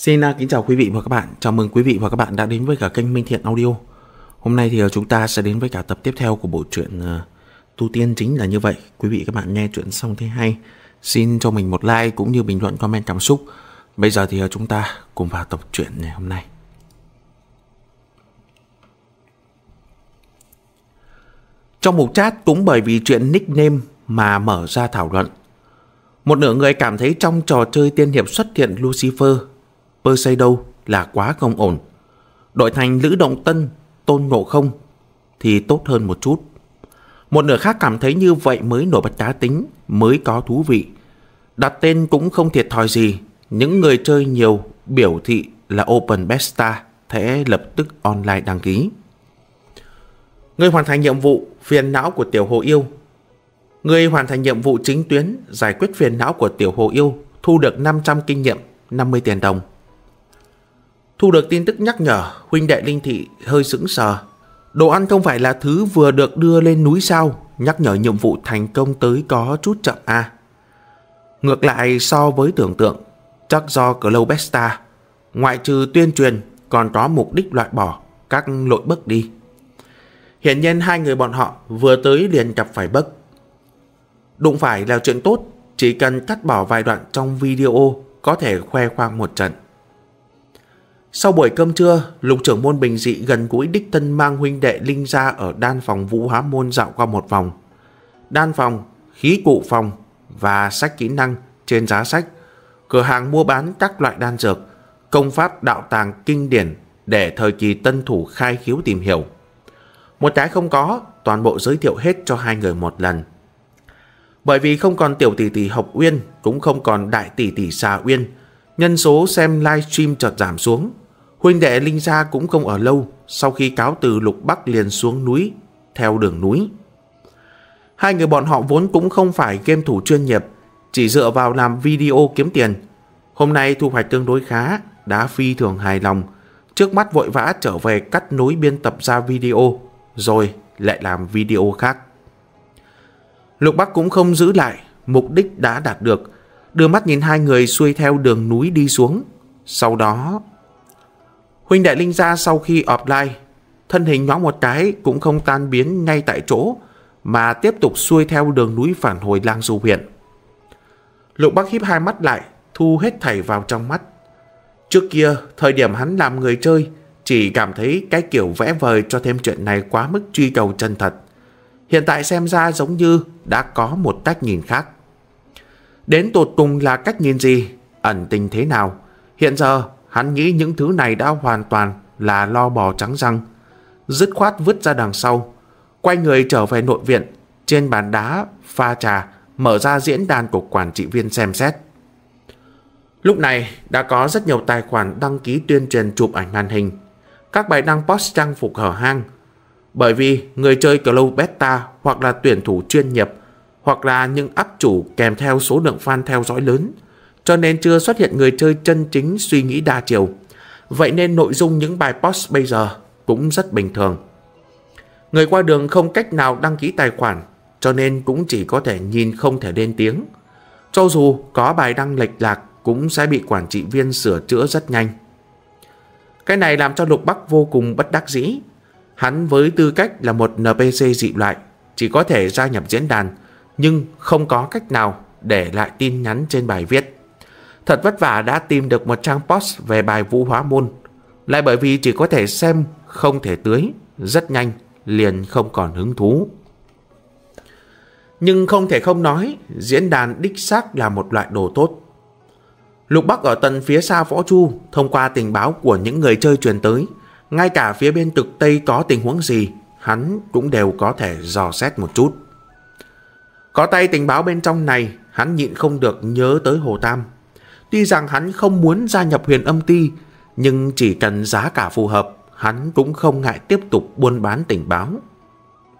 Xin à, kính chào quý vị và các bạn. Chào mừng quý vị và các bạn đã đến với cả kênh Minh Thiện Audio. Hôm nay thì à, chúng ta sẽ đến với cả tập tiếp theo của bộ truyện à, Tu Tiên chính là như vậy. Quý vị các bạn nghe chuyện xong thấy hay, xin cho mình một like cũng như bình luận comment cảm xúc. Bây giờ thì chúng ta cùng vào tập truyện ngày hôm nay. Trong một chat cũng bởi vì chuyện nickname mà mở ra thảo luận. Một nửa người cảm thấy trong trò chơi tiên hiệp xuất hiện Lucifer Poseidon là quá không ổn. Đổi thành Lữ Động Tân, Tôn Ngộ Không thì tốt hơn một chút. Một nửa khác cảm thấy như vậy mới nổi bật cá tính, mới có thú vị. Đặt tên cũng không thiệt thòi gì. Những người chơi nhiều biểu thị là Open besta sẽ lập tức online đăng ký. Người hoàn thành nhiệm vụ phiền não của tiểu hồ yêu. Người hoàn thành nhiệm vụ chính tuyến giải quyết phiền não của tiểu hồ yêu thu được 500 kinh nghiệm, 50 tiền đồng. Thu được tin tức nhắc nhở, huynh đệ Linh Thị hơi sững sờ. Đồ ăn không phải là thứ vừa được đưa lên núi sao, nhắc nhở nhiệm vụ thành công tới có chút chậm a. À? Ngược lại so với tưởng tượng, chắc do Globesta, ngoại trừ tuyên truyền còn có mục đích loại bỏ các lỗi bấc đi. Hiển nhiên hai người bọn họ vừa tới liền gặp phải bấc. Đụng phải là chuyện tốt, chỉ cần cắt bỏ vài đoạn trong video có thể khoe khoang một trận. Sau buổi cơm trưa, lục trưởng môn Bình Dị gần gũi đích thân mang huynh đệ Linh ra ở đan phòng Vũ Hóa Môn dạo qua một vòng. Đan phòng, khí cụ phòng và sách kỹ năng trên giá sách, cửa hàng mua bán các loại đan dược, công pháp đạo tàng kinh điển để thời kỳ tân thủ khai khiếu tìm hiểu. Một cái không có, toàn bộ giới thiệu hết cho hai người một lần. Bởi vì không còn tiểu tỷ tỷ Học Uyên, cũng không còn đại tỷ tỷ Xà Uyên, nhân số xem livestream chợt giảm xuống. Huynh đệ Linh Gia cũng không ở lâu, sau khi cáo từ Lục Bắc liền xuống núi, theo đường núi. Hai người bọn họ vốn cũng không phải game thủ chuyên nghiệp, chỉ dựa vào làm video kiếm tiền. Hôm nay thu hoạch tương đối khá, đã phi thường hài lòng. Trước mắt vội vã trở về cắt nối biên tập ra video, rồi lại làm video khác. Lục Bắc cũng không giữ lại, mục đích đã đạt được. Đưa mắt nhìn hai người xuôi theo đường núi đi xuống. Sau đó Huynh đệ linh ra sau khi offline, thân hình nhoáng một cái cũng không tan biến ngay tại chỗ, mà tiếp tục xuôi theo đường núi phản hồi lang du huyện. Lục Bắc híp hai mắt lại, thu hết thảy vào trong mắt. Trước kia, thời điểm hắn làm người chơi, chỉ cảm thấy cái kiểu vẽ vời cho thêm chuyện này quá mức truy cầu chân thật. Hiện tại xem ra giống như đã có một cách nhìn khác. Đến tột cùng là cách nhìn gì, ẩn tình thế nào, hiện giờ Hắn nghĩ những thứ này đã hoàn toàn là lo bò trắng răng. Dứt khoát vứt ra đằng sau. Quay người trở về nội viện. Trên bàn đá, pha trà, mở ra diễn đàn của quản trị viên xem xét. Lúc này, đã có rất nhiều tài khoản đăng ký tuyên truyền chụp ảnh màn hình. Các bài đăng post trang phục hở hang. Bởi vì người chơi Club Beta hoặc là tuyển thủ chuyên nghiệp hoặc là những áp chủ kèm theo số lượng fan theo dõi lớn – cho nên chưa xuất hiện người chơi chân chính suy nghĩ đa chiều. Vậy nên nội dung những bài post bây giờ cũng rất bình thường. Người qua đường không cách nào đăng ký tài khoản, cho nên cũng chỉ có thể nhìn không thể lên tiếng. Cho dù có bài đăng lệch lạc cũng sẽ bị quản trị viên sửa chữa rất nhanh. Cái này làm cho Lục Bắc vô cùng bất đắc dĩ. Hắn với tư cách là một NPC dị loại, chỉ có thể gia nhập diễn đàn, nhưng không có cách nào để lại tin nhắn trên bài viết. Thật vất vả đã tìm được một trang post về bài vũ hóa môn. Lại bởi vì chỉ có thể xem, không thể tưới, rất nhanh, liền không còn hứng thú. Nhưng không thể không nói, diễn đàn đích xác là một loại đồ tốt. Lục Bắc ở tận phía xa Võ Chu, thông qua tình báo của những người chơi truyền tới, ngay cả phía bên cực Tây có tình huống gì, hắn cũng đều có thể dò xét một chút. Có tay tình báo bên trong này, hắn nhịn không được nhớ tới Hồ Tam. Tuy rằng hắn không muốn gia nhập huyền âm ti nhưng chỉ cần giá cả phù hợp, hắn cũng không ngại tiếp tục buôn bán tình báo.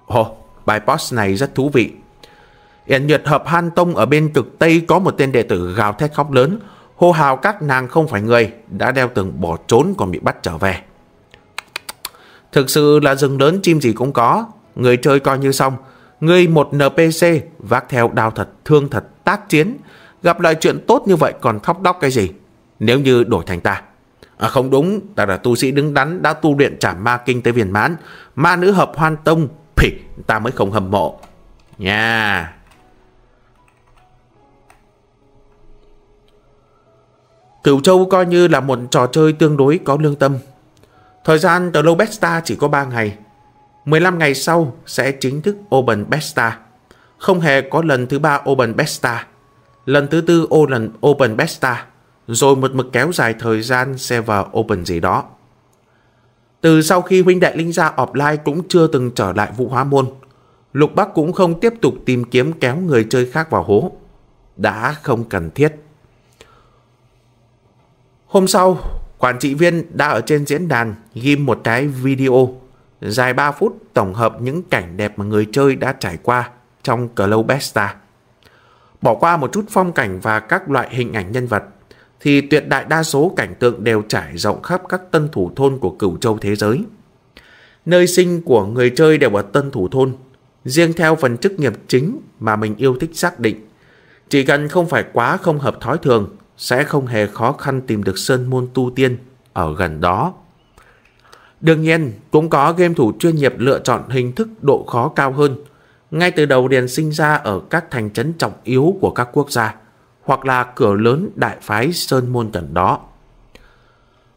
Ồ, bài post này rất thú vị. Yển Nhật Hợp Han Tông ở bên cực Tây có một tên đệ tử gào thét khóc lớn, hô hào các nàng không phải người, đã đeo tường bỏ trốn còn bị bắt trở về. Thực sự là rừng lớn chim gì cũng có, người chơi coi như xong. Người một NPC vác theo đao thật, thương thật, tác chiến, Gặp lại chuyện tốt như vậy còn khóc đóc cái gì? Nếu như đổi thành ta. À không đúng, ta là tu sĩ đứng đắn đã tu luyện trả ma kinh tới viên mãn. Ma nữ hợp hoan tông, phỉ, ta mới không hâm mộ. Nha. Cửu Châu coi như là một trò chơi tương đối có lương tâm. Thời gian từ lâu Besta chỉ có 3 ngày. 15 ngày sau sẽ chính thức Open Besta. Không hề có lần thứ ba Open Besta lần thứ tư Open, Open Besta, rồi một mực kéo dài thời gian server Open gì đó. Từ sau khi huynh đệ Linh Gia offline cũng chưa từng trở lại vụ hóa môn, Lục Bắc cũng không tiếp tục tìm kiếm kéo người chơi khác vào hố. Đã không cần thiết. Hôm sau, quản trị viên đã ở trên diễn đàn ghim một cái video dài 3 phút tổng hợp những cảnh đẹp mà người chơi đã trải qua trong Club Besta. Bỏ qua một chút phong cảnh và các loại hình ảnh nhân vật, thì tuyệt đại đa số cảnh tượng đều trải rộng khắp các tân thủ thôn của cửu châu thế giới. Nơi sinh của người chơi đều ở tân thủ thôn, riêng theo phần chức nghiệp chính mà mình yêu thích xác định. Chỉ cần không phải quá không hợp thói thường, sẽ không hề khó khăn tìm được sơn môn tu tiên ở gần đó. Đương nhiên, cũng có game thủ chuyên nghiệp lựa chọn hình thức độ khó cao hơn, ngay từ đầu Điền sinh ra ở các thành trấn trọng yếu của các quốc gia, hoặc là cửa lớn đại phái Sơn Môn gần đó.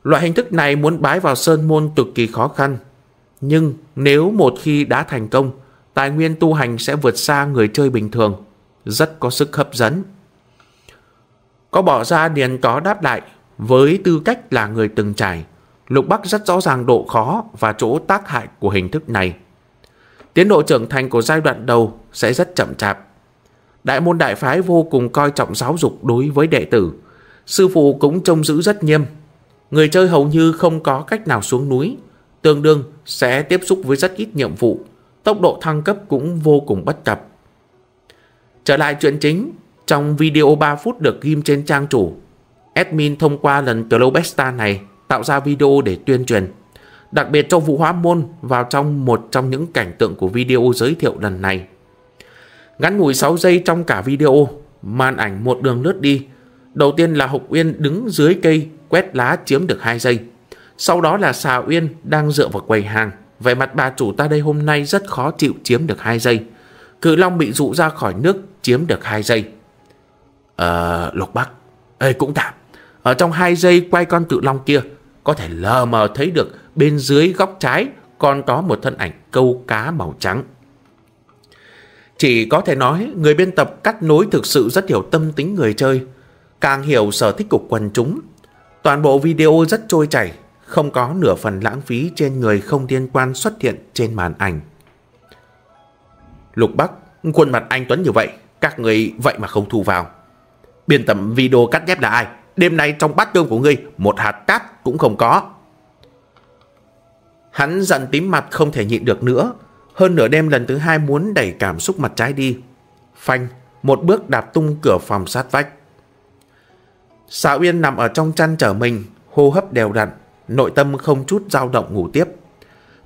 Loại hình thức này muốn bái vào Sơn Môn cực kỳ khó khăn, nhưng nếu một khi đã thành công, tài nguyên tu hành sẽ vượt xa người chơi bình thường, rất có sức hấp dẫn. Có bỏ ra Điền có đáp lại, với tư cách là người từng trải, Lục Bắc rất rõ ràng độ khó và chỗ tác hại của hình thức này Tiến độ trưởng thành của giai đoạn đầu sẽ rất chậm chạp. Đại môn đại phái vô cùng coi trọng giáo dục đối với đệ tử. Sư phụ cũng trông giữ rất nghiêm. Người chơi hầu như không có cách nào xuống núi. Tương đương sẽ tiếp xúc với rất ít nhiệm vụ. Tốc độ thăng cấp cũng vô cùng bất cập. Trở lại chuyện chính, trong video 3 phút được ghim trên trang chủ, admin thông qua lần Globesta này tạo ra video để tuyên truyền Đặc biệt trong vụ Hóa Môn vào trong một trong những cảnh tượng của video giới thiệu lần này. Ngắn ngủi 6 giây trong cả video, màn ảnh một đường lướt đi. Đầu tiên là Hộc Uyên đứng dưới cây quét lá chiếm được 2 giây. Sau đó là Xà Uyên đang dựa vào quầy hàng. Về mặt bà chủ ta đây hôm nay rất khó chịu chiếm được 2 giây. Cự Long bị dụ ra khỏi nước chiếm được 2 giây. Ờ, Lục Bắc, ê cũng tạm. Ở trong 2 giây quay con cự Long kia, có thể lờ mờ thấy được bên dưới góc trái còn có một thân ảnh câu cá màu trắng. Chỉ có thể nói người biên tập cắt nối thực sự rất hiểu tâm tính người chơi, càng hiểu sở thích của quần chúng. Toàn bộ video rất trôi chảy, không có nửa phần lãng phí trên người không liên quan xuất hiện trên màn ảnh. Lục Bắc, khuôn mặt anh Tuấn như vậy, các người vậy mà không thu vào. Biên tập video cắt ghép là ai? Đêm nay trong bát cơm của ngươi, một hạt cát cũng không có. Hắn giận tím mặt không thể nhịn được nữa. Hơn nửa đêm lần thứ hai muốn đẩy cảm xúc mặt trái đi. Phanh, một bước đạp tung cửa phòng sát vách. Xà Uyên nằm ở trong chăn trở mình, hô hấp đều đặn, nội tâm không chút dao động ngủ tiếp.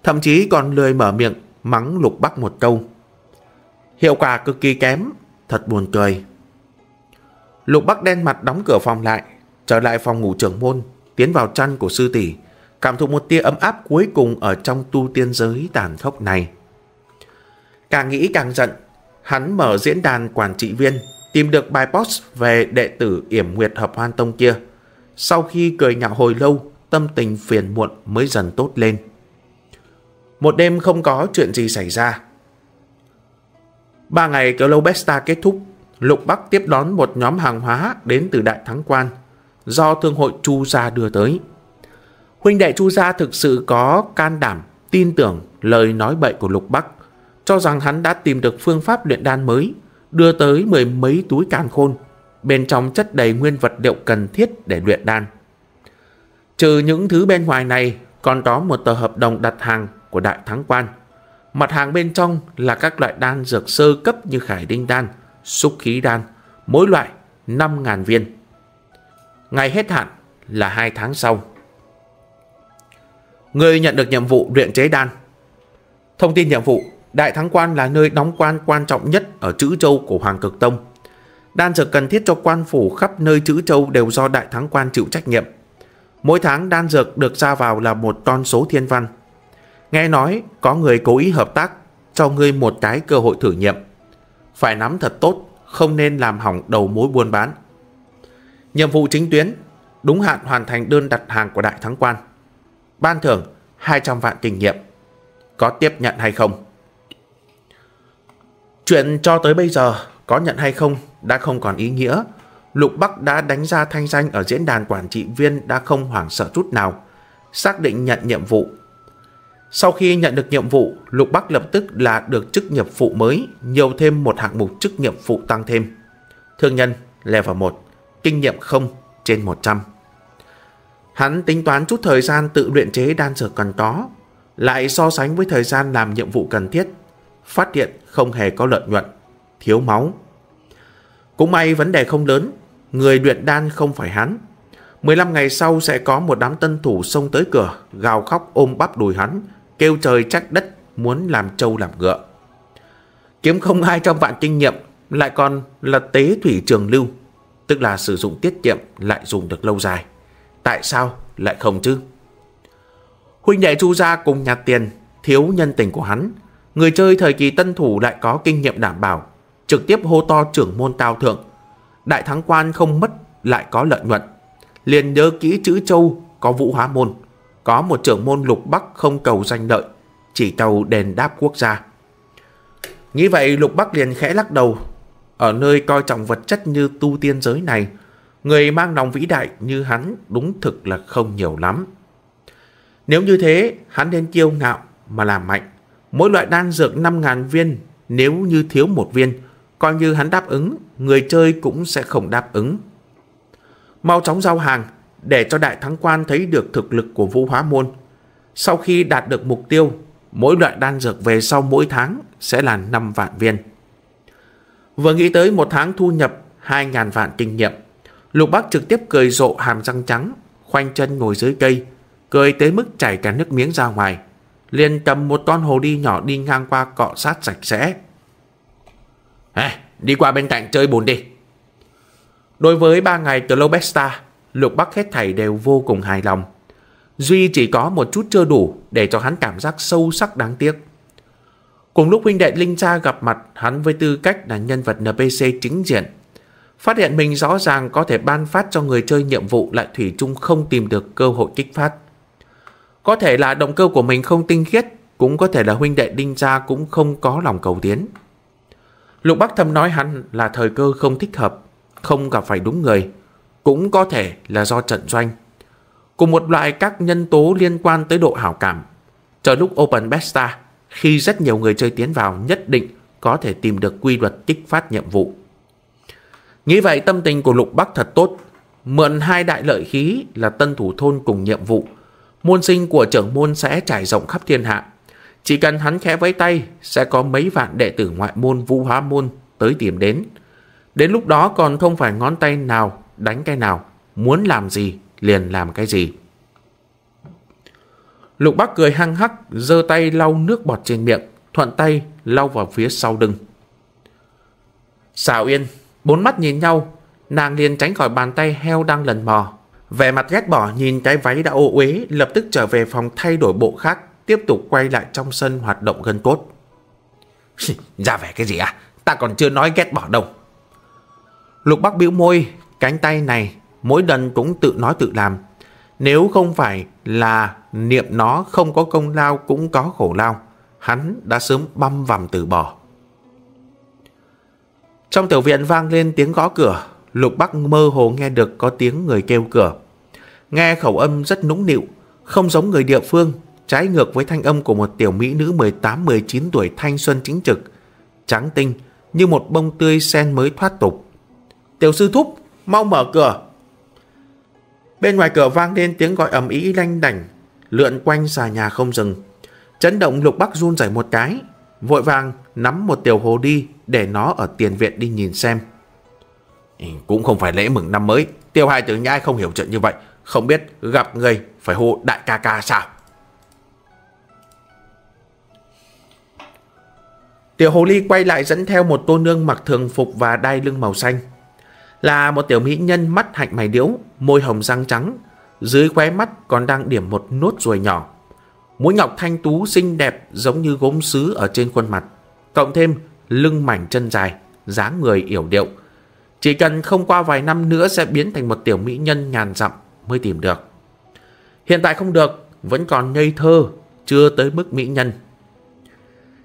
Thậm chí còn lười mở miệng, mắng lục bắc một câu. Hiệu quả cực kỳ kém, thật buồn cười. Lục bắc đen mặt đóng cửa phòng lại, trở lại phòng ngủ trưởng môn, tiến vào chăn của sư tỷ, cảm thụ một tia ấm áp cuối cùng ở trong tu tiên giới tàn khốc này. Càng nghĩ càng giận, hắn mở diễn đàn quản trị viên, tìm được bài post về đệ tử yểm nguyệt hợp hoan tông kia. Sau khi cười nhạo hồi lâu, tâm tình phiền muộn mới dần tốt lên. Một đêm không có chuyện gì xảy ra. Ba ngày cờ lâu Besta kết thúc, Lục Bắc tiếp đón một nhóm hàng hóa đến từ Đại Thắng Quan, do Thương hội Chu Gia đưa tới. Huynh đệ Chu gia thực sự có can đảm, tin tưởng lời nói bậy của Lục Bắc, cho rằng hắn đã tìm được phương pháp luyện đan mới, đưa tới mười mấy túi can khôn, bên trong chất đầy nguyên vật liệu cần thiết để luyện đan. Trừ những thứ bên ngoài này, còn có một tờ hợp đồng đặt hàng của Đại Thắng Quan. Mặt hàng bên trong là các loại đan dược sơ cấp như khải đinh đan, xúc khí đan, mỗi loại 5.000 viên. Ngày hết hạn là hai tháng sau người nhận được nhiệm vụ luyện chế đan. Thông tin nhiệm vụ, Đại Thắng Quan là nơi đóng quan quan trọng nhất ở Chữ Châu của Hoàng Cực Tông. Đan dược cần thiết cho quan phủ khắp nơi Chữ Châu đều do Đại Thắng Quan chịu trách nhiệm. Mỗi tháng đan dược được ra vào là một con số thiên văn. Nghe nói có người cố ý hợp tác cho ngươi một cái cơ hội thử nghiệm. Phải nắm thật tốt, không nên làm hỏng đầu mối buôn bán. Nhiệm vụ chính tuyến, đúng hạn hoàn thành đơn đặt hàng của Đại Thắng Quan ban thưởng 200 vạn kinh nghiệm. Có tiếp nhận hay không? Chuyện cho tới bây giờ có nhận hay không đã không còn ý nghĩa. Lục Bắc đã đánh ra thanh danh ở diễn đàn quản trị viên đã không hoảng sợ chút nào, xác định nhận nhiệm vụ. Sau khi nhận được nhiệm vụ, Lục Bắc lập tức là được chức nghiệp phụ mới, nhiều thêm một hạng mục chức nghiệp phụ tăng thêm. Thương nhân level 1, kinh nghiệm 0 trên 100. Hắn tính toán chút thời gian tự luyện chế đan dược cần có, lại so sánh với thời gian làm nhiệm vụ cần thiết, phát hiện không hề có lợi nhuận, thiếu máu. Cũng may vấn đề không lớn, người luyện đan không phải hắn. 15 ngày sau sẽ có một đám tân thủ xông tới cửa, gào khóc ôm bắp đùi hắn, kêu trời trách đất, muốn làm trâu làm ngựa. Kiếm không ai trong vạn kinh nghiệm, lại còn là tế thủy trường lưu, tức là sử dụng tiết kiệm lại dùng được lâu dài. Tại sao lại không chứ? Huynh đệ chu gia cùng nhặt tiền, thiếu nhân tình của hắn. Người chơi thời kỳ tân thủ lại có kinh nghiệm đảm bảo, trực tiếp hô to trưởng môn cao thượng. Đại thắng quan không mất, lại có lợi nhuận. Liền nhớ kỹ chữ châu có vũ hóa môn, có một trưởng môn lục bắc không cầu danh lợi, chỉ cầu đền đáp quốc gia. Nghĩ vậy lục bắc liền khẽ lắc đầu, ở nơi coi trọng vật chất như tu tiên giới này, người mang lòng vĩ đại như hắn đúng thực là không nhiều lắm. Nếu như thế, hắn nên kiêu ngạo mà làm mạnh. Mỗi loại đan dược 5.000 viên, nếu như thiếu một viên, coi như hắn đáp ứng, người chơi cũng sẽ không đáp ứng. Mau chóng giao hàng, để cho đại thắng quan thấy được thực lực của vũ hóa môn. Sau khi đạt được mục tiêu, mỗi loại đan dược về sau mỗi tháng sẽ là 5 vạn viên. Vừa nghĩ tới một tháng thu nhập 2.000 vạn kinh nghiệm, Lục Bác trực tiếp cười rộ hàm răng trắng, khoanh chân ngồi dưới cây, cười tới mức chảy cả nước miếng ra ngoài. Liền cầm một con hồ đi nhỏ đi ngang qua cọ sát sạch sẽ. Hey, đi qua bên cạnh chơi bùn đi. Đối với ba ngày từ Lobesta, Lục Bắc hết thảy đều vô cùng hài lòng. Duy chỉ có một chút chưa đủ để cho hắn cảm giác sâu sắc đáng tiếc. Cùng lúc huynh đệ Linh Cha gặp mặt hắn với tư cách là nhân vật NPC chính diện Phát hiện mình rõ ràng có thể ban phát cho người chơi nhiệm vụ lại thủy chung không tìm được cơ hội kích phát. Có thể là động cơ của mình không tinh khiết, cũng có thể là huynh đệ đinh gia cũng không có lòng cầu tiến. Lục Bắc Thâm nói hắn là thời cơ không thích hợp, không gặp phải đúng người, cũng có thể là do trận doanh. Cùng một loại các nhân tố liên quan tới độ hảo cảm. Chờ lúc Open besta khi rất nhiều người chơi tiến vào nhất định có thể tìm được quy luật kích phát nhiệm vụ. Nghĩ vậy tâm tình của Lục Bắc thật tốt, mượn hai đại lợi khí là tân thủ thôn cùng nhiệm vụ. Môn sinh của trưởng môn sẽ trải rộng khắp thiên hạ. Chỉ cần hắn khẽ vẫy tay, sẽ có mấy vạn đệ tử ngoại môn vũ hóa môn tới tìm đến. Đến lúc đó còn không phải ngón tay nào đánh cái nào, muốn làm gì liền làm cái gì. Lục Bắc cười hăng hắc, giơ tay lau nước bọt trên miệng, thuận tay lau vào phía sau lưng. Xào Yên Bốn mắt nhìn nhau, nàng liền tránh khỏi bàn tay heo đang lần mò. Vẻ mặt ghét bỏ nhìn cái váy đã ô uế, lập tức trở về phòng thay đổi bộ khác, tiếp tục quay lại trong sân hoạt động gân cốt. Ra vẻ cái gì à? Ta còn chưa nói ghét bỏ đâu. Lục Bắc bĩu môi, cánh tay này mỗi lần cũng tự nói tự làm. Nếu không phải là niệm nó không có công lao cũng có khổ lao, hắn đã sớm băm vằm từ bỏ. Trong tiểu viện vang lên tiếng gõ cửa, Lục Bắc mơ hồ nghe được có tiếng người kêu cửa. Nghe khẩu âm rất nũng nịu, không giống người địa phương, trái ngược với thanh âm của một tiểu mỹ nữ 18-19 tuổi thanh xuân chính trực, trắng tinh như một bông tươi sen mới thoát tục. Tiểu sư thúc, mau mở cửa. Bên ngoài cửa vang lên tiếng gọi ầm ĩ lanh đảnh, lượn quanh xà nhà không dừng. Chấn động lục bắc run rẩy một cái, vội vàng nắm một tiểu hồ đi để nó ở tiền viện đi nhìn xem. Ừ, cũng không phải lễ mừng năm mới, tiêu hài tử nhai không hiểu chuyện như vậy, không biết gặp người phải hô đại ca ca sao. Tiểu hồ ly quay lại dẫn theo một tô nương mặc thường phục và đai lưng màu xanh. Là một tiểu mỹ nhân mắt hạnh mày điếu, môi hồng răng trắng, dưới khóe mắt còn đang điểm một nốt ruồi nhỏ. Mũi ngọc thanh tú xinh đẹp giống như gốm sứ ở trên khuôn mặt cộng thêm lưng mảnh chân dài, dáng người yểu điệu. Chỉ cần không qua vài năm nữa sẽ biến thành một tiểu mỹ nhân ngàn dặm mới tìm được. Hiện tại không được, vẫn còn ngây thơ, chưa tới mức mỹ nhân.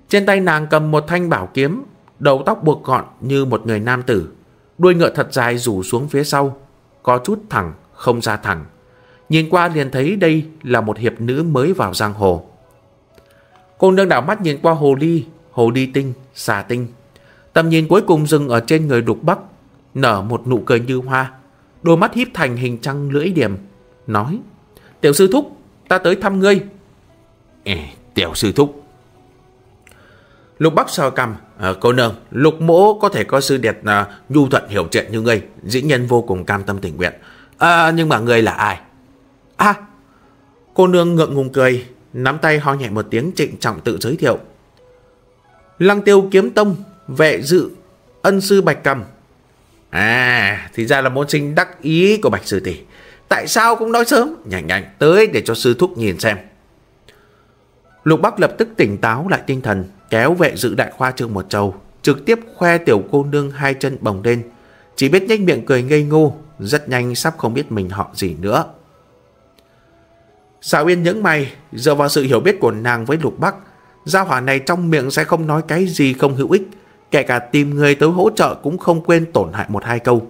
Trên tay nàng cầm một thanh bảo kiếm, đầu tóc buộc gọn như một người nam tử. Đuôi ngựa thật dài rủ xuống phía sau, có chút thẳng, không ra thẳng. Nhìn qua liền thấy đây là một hiệp nữ mới vào giang hồ. Cô nương đảo mắt nhìn qua hồ ly, hồ đi tinh, xà tinh. Tầm nhìn cuối cùng dừng ở trên người đục bắc, nở một nụ cười như hoa, đôi mắt híp thành hình trăng lưỡi điểm, nói, tiểu sư thúc, ta tới thăm ngươi. Ê, tiểu sư thúc. Lục Bắc sờ cầm, à, ờ, cô nương, lục mỗ có thể có sư đẹp à, ờ, nhu thuận hiểu chuyện như ngươi, dĩ nhân vô cùng cam tâm tình nguyện. À, nhưng mà ngươi là ai? À, cô nương ngượng ngùng cười, nắm tay ho nhẹ một tiếng trịnh trọng tự giới thiệu. Lăng tiêu kiếm tông, vệ dự, ân sư Bạch Cầm. À, thì ra là môn sinh đắc ý của Bạch Sư Tỷ. Tại sao cũng nói sớm, nhanh nhanh tới để cho sư thúc nhìn xem. Lục Bắc lập tức tỉnh táo lại tinh thần, kéo vệ dự đại khoa trương một trầu, trực tiếp khoe tiểu cô nương hai chân bồng lên. Chỉ biết nhếch miệng cười ngây ngô, rất nhanh sắp không biết mình họ gì nữa. Xào Yên những mày, dựa vào sự hiểu biết của nàng với Lục Bắc, Gia hỏa này trong miệng sẽ không nói cái gì không hữu ích, kể cả tìm người tới hỗ trợ cũng không quên tổn hại một hai câu.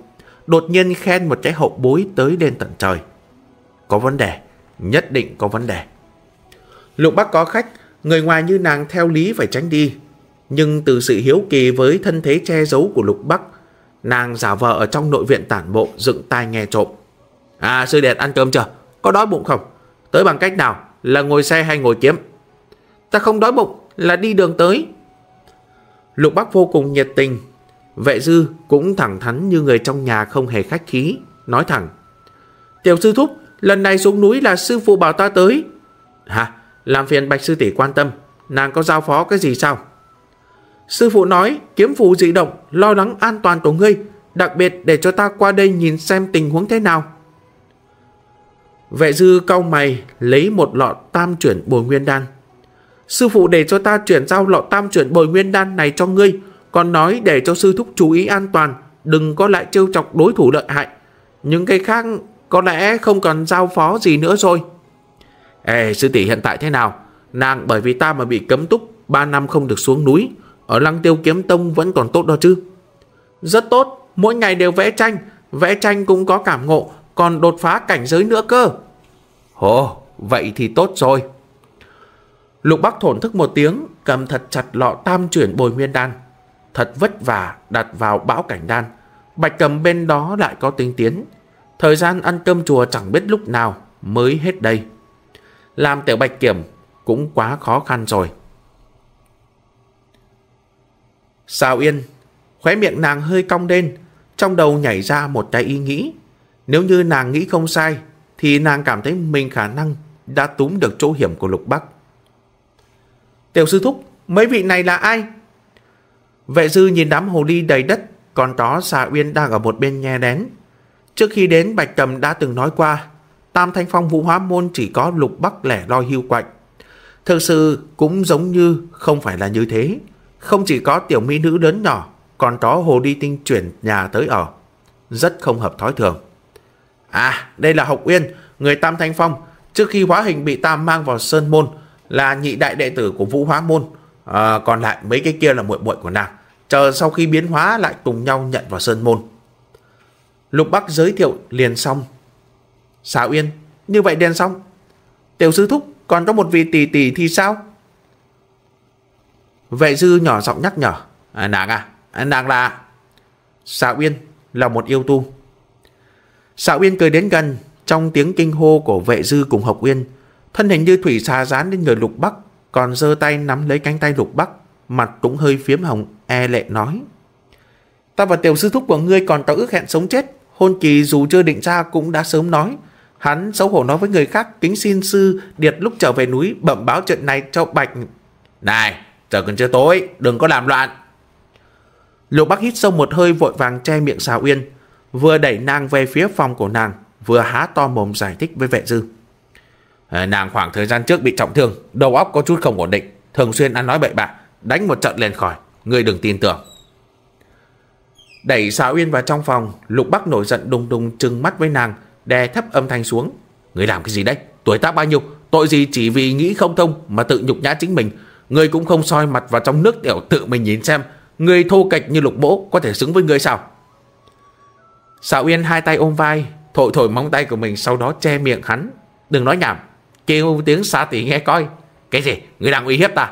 Đột nhiên khen một cái hậu bối tới lên tận trời. Có vấn đề, nhất định có vấn đề. Lục Bắc có khách, người ngoài như nàng theo lý phải tránh đi. Nhưng từ sự hiếu kỳ với thân thế che giấu của Lục Bắc, nàng giả vờ ở trong nội viện tản bộ dựng tai nghe trộm. À sư đệ ăn cơm chưa? Có đói bụng không? Tới bằng cách nào? Là ngồi xe hay ngồi kiếm? ta không đói bụng là đi đường tới. Lục Bắc vô cùng nhiệt tình, vệ dư cũng thẳng thắn như người trong nhà không hề khách khí, nói thẳng. Tiểu sư thúc, lần này xuống núi là sư phụ bảo ta tới. Hả, làm phiền bạch sư tỷ quan tâm, nàng có giao phó cái gì sao? Sư phụ nói, kiếm phụ dị động, lo lắng an toàn của ngươi, đặc biệt để cho ta qua đây nhìn xem tình huống thế nào. Vệ dư cau mày lấy một lọ tam chuyển bồi nguyên đan Sư phụ để cho ta chuyển giao lọ tam chuyển bồi nguyên đan này cho ngươi, còn nói để cho sư thúc chú ý an toàn, đừng có lại trêu chọc đối thủ lợi hại. Những cái khác có lẽ không còn giao phó gì nữa rồi. Ê, sư tỷ hiện tại thế nào? Nàng bởi vì ta mà bị cấm túc, ba năm không được xuống núi, ở lăng tiêu kiếm tông vẫn còn tốt đó chứ. Rất tốt, mỗi ngày đều vẽ tranh, vẽ tranh cũng có cảm ngộ, còn đột phá cảnh giới nữa cơ. Ồ, vậy thì tốt rồi. Lục Bắc thổn thức một tiếng, cầm thật chặt lọ tam chuyển bồi nguyên đan. Thật vất vả đặt vào bão cảnh đan. Bạch cầm bên đó lại có tính tiến. Thời gian ăn cơm chùa chẳng biết lúc nào mới hết đây. Làm tiểu bạch kiểm cũng quá khó khăn rồi. Sao yên, khóe miệng nàng hơi cong lên, trong đầu nhảy ra một cái ý nghĩ. Nếu như nàng nghĩ không sai, thì nàng cảm thấy mình khả năng đã túm được chỗ hiểm của Lục Bắc. Tiểu sư thúc, mấy vị này là ai? Vệ dư nhìn đám hồ ly đầy đất, còn có xà uyên đang ở một bên nghe đến. Trước khi đến Bạch Trầm đã từng nói qua, Tam Thanh Phong Vũ Hóa Môn chỉ có lục bắc lẻ loi hưu quạnh. Thực sự cũng giống như không phải là như thế. Không chỉ có tiểu mỹ nữ lớn nhỏ, còn có hồ đi tinh chuyển nhà tới ở. Rất không hợp thói thường. À, đây là Học Uyên, người Tam Thanh Phong. Trước khi hóa hình bị Tam mang vào Sơn Môn, là nhị đại đệ tử của Vũ Hóa Môn, à, còn lại mấy cái kia là muội muội của nàng, chờ sau khi biến hóa lại cùng nhau nhận vào Sơn Môn. Lục Bắc giới thiệu liền xong. Xảo Yên, như vậy đen xong. Tiểu sư thúc, còn có một vị tỷ tỷ thì sao? Vệ dư nhỏ giọng nhắc nhở. À, nàng à, à, nàng là... Xảo Yên là một yêu tu. Xảo Yên cười đến gần, trong tiếng kinh hô của vệ dư cùng Học Uyên, Thân hình như thủy xà dán lên người lục bắc, còn giơ tay nắm lấy cánh tay lục bắc, mặt cũng hơi phiếm hồng, e lệ nói. Ta và tiểu sư thúc của ngươi còn có ước hẹn sống chết, hôn kỳ dù chưa định ra cũng đã sớm nói. Hắn xấu hổ nói với người khác, kính xin sư, điệt lúc trở về núi bẩm báo chuyện này cho bạch. Này, giờ còn chưa tối, đừng có làm loạn. Lục Bắc hít sâu một hơi vội vàng che miệng xào uyên, vừa đẩy nàng về phía phòng của nàng, vừa há to mồm giải thích với vệ dư. Ờ, nàng khoảng thời gian trước bị trọng thương, đầu óc có chút không ổn định, thường xuyên ăn nói bậy bạ, đánh một trận lên khỏi, ngươi đừng tin tưởng. Đẩy xà uyên vào trong phòng, lục bắc nổi giận đùng đùng trừng mắt với nàng, đè thấp âm thanh xuống. Ngươi làm cái gì đấy? Tuổi tác bao nhiêu? Tội gì chỉ vì nghĩ không thông mà tự nhục nhã chính mình. Ngươi cũng không soi mặt vào trong nước để tự mình nhìn xem. Ngươi thô kệch như lục bỗ có thể xứng với ngươi sao? Xà uyên hai tay ôm vai, thổi thổi móng tay của mình sau đó che miệng hắn. Đừng nói nhảm, kêu tiếng xa tỷ nghe coi cái gì người đang uy hiếp ta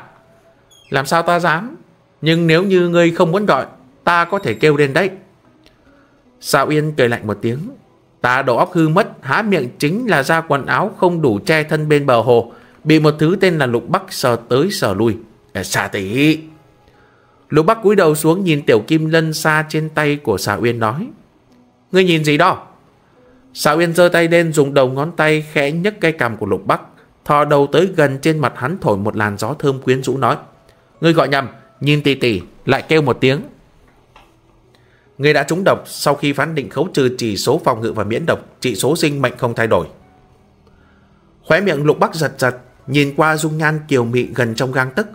làm sao ta dám nhưng nếu như ngươi không muốn gọi ta có thể kêu lên đấy sao uyên cười lạnh một tiếng ta đầu óc hư mất há miệng chính là ra quần áo không đủ che thân bên bờ hồ bị một thứ tên là lục bắc sờ tới sờ lui xa tỷ lục bắc cúi đầu xuống nhìn tiểu kim lân xa trên tay của xà uyên nói ngươi nhìn gì đó Sao Yên giơ tay lên dùng đầu ngón tay khẽ nhấc cây cằm của Lục Bắc, thò đầu tới gần trên mặt hắn thổi một làn gió thơm quyến rũ nói. Ngươi gọi nhầm, nhìn tỉ tỉ, lại kêu một tiếng. Ngươi đã trúng độc sau khi phán định khấu trừ chỉ số phòng ngự và miễn độc, chỉ số sinh mệnh không thay đổi. Khóe miệng Lục Bắc giật giật, nhìn qua dung nhan kiều mị gần trong gang tức,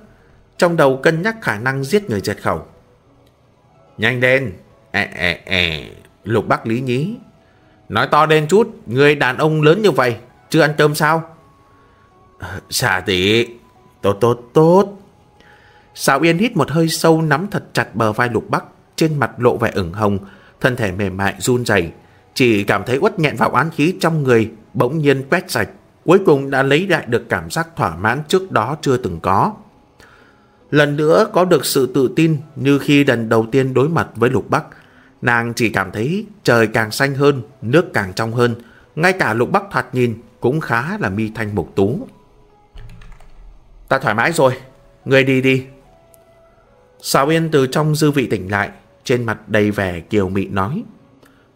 trong đầu cân nhắc khả năng giết người diệt khẩu. Nhanh lên! Ê, ê, ê. Lục Bắc lý nhí, Nói to đen chút, người đàn ông lớn như vậy, chưa ăn cơm sao? Xà tỷ, tốt tốt tốt. Xào Yên hít một hơi sâu nắm thật chặt bờ vai Lục Bắc, trên mặt lộ vẻ ửng hồng, thân thể mềm mại run rẩy, chỉ cảm thấy uất nghẹn vào án khí trong người bỗng nhiên quét sạch, cuối cùng đã lấy lại được cảm giác thỏa mãn trước đó chưa từng có. Lần nữa có được sự tự tin như khi lần đầu tiên đối mặt với Lục Bắc, Nàng chỉ cảm thấy trời càng xanh hơn, nước càng trong hơn, ngay cả lục bắc thoạt nhìn cũng khá là mi thanh mục tú. Ta thoải mái rồi, người đi đi. Xào Yên từ trong dư vị tỉnh lại, trên mặt đầy vẻ kiều mị nói.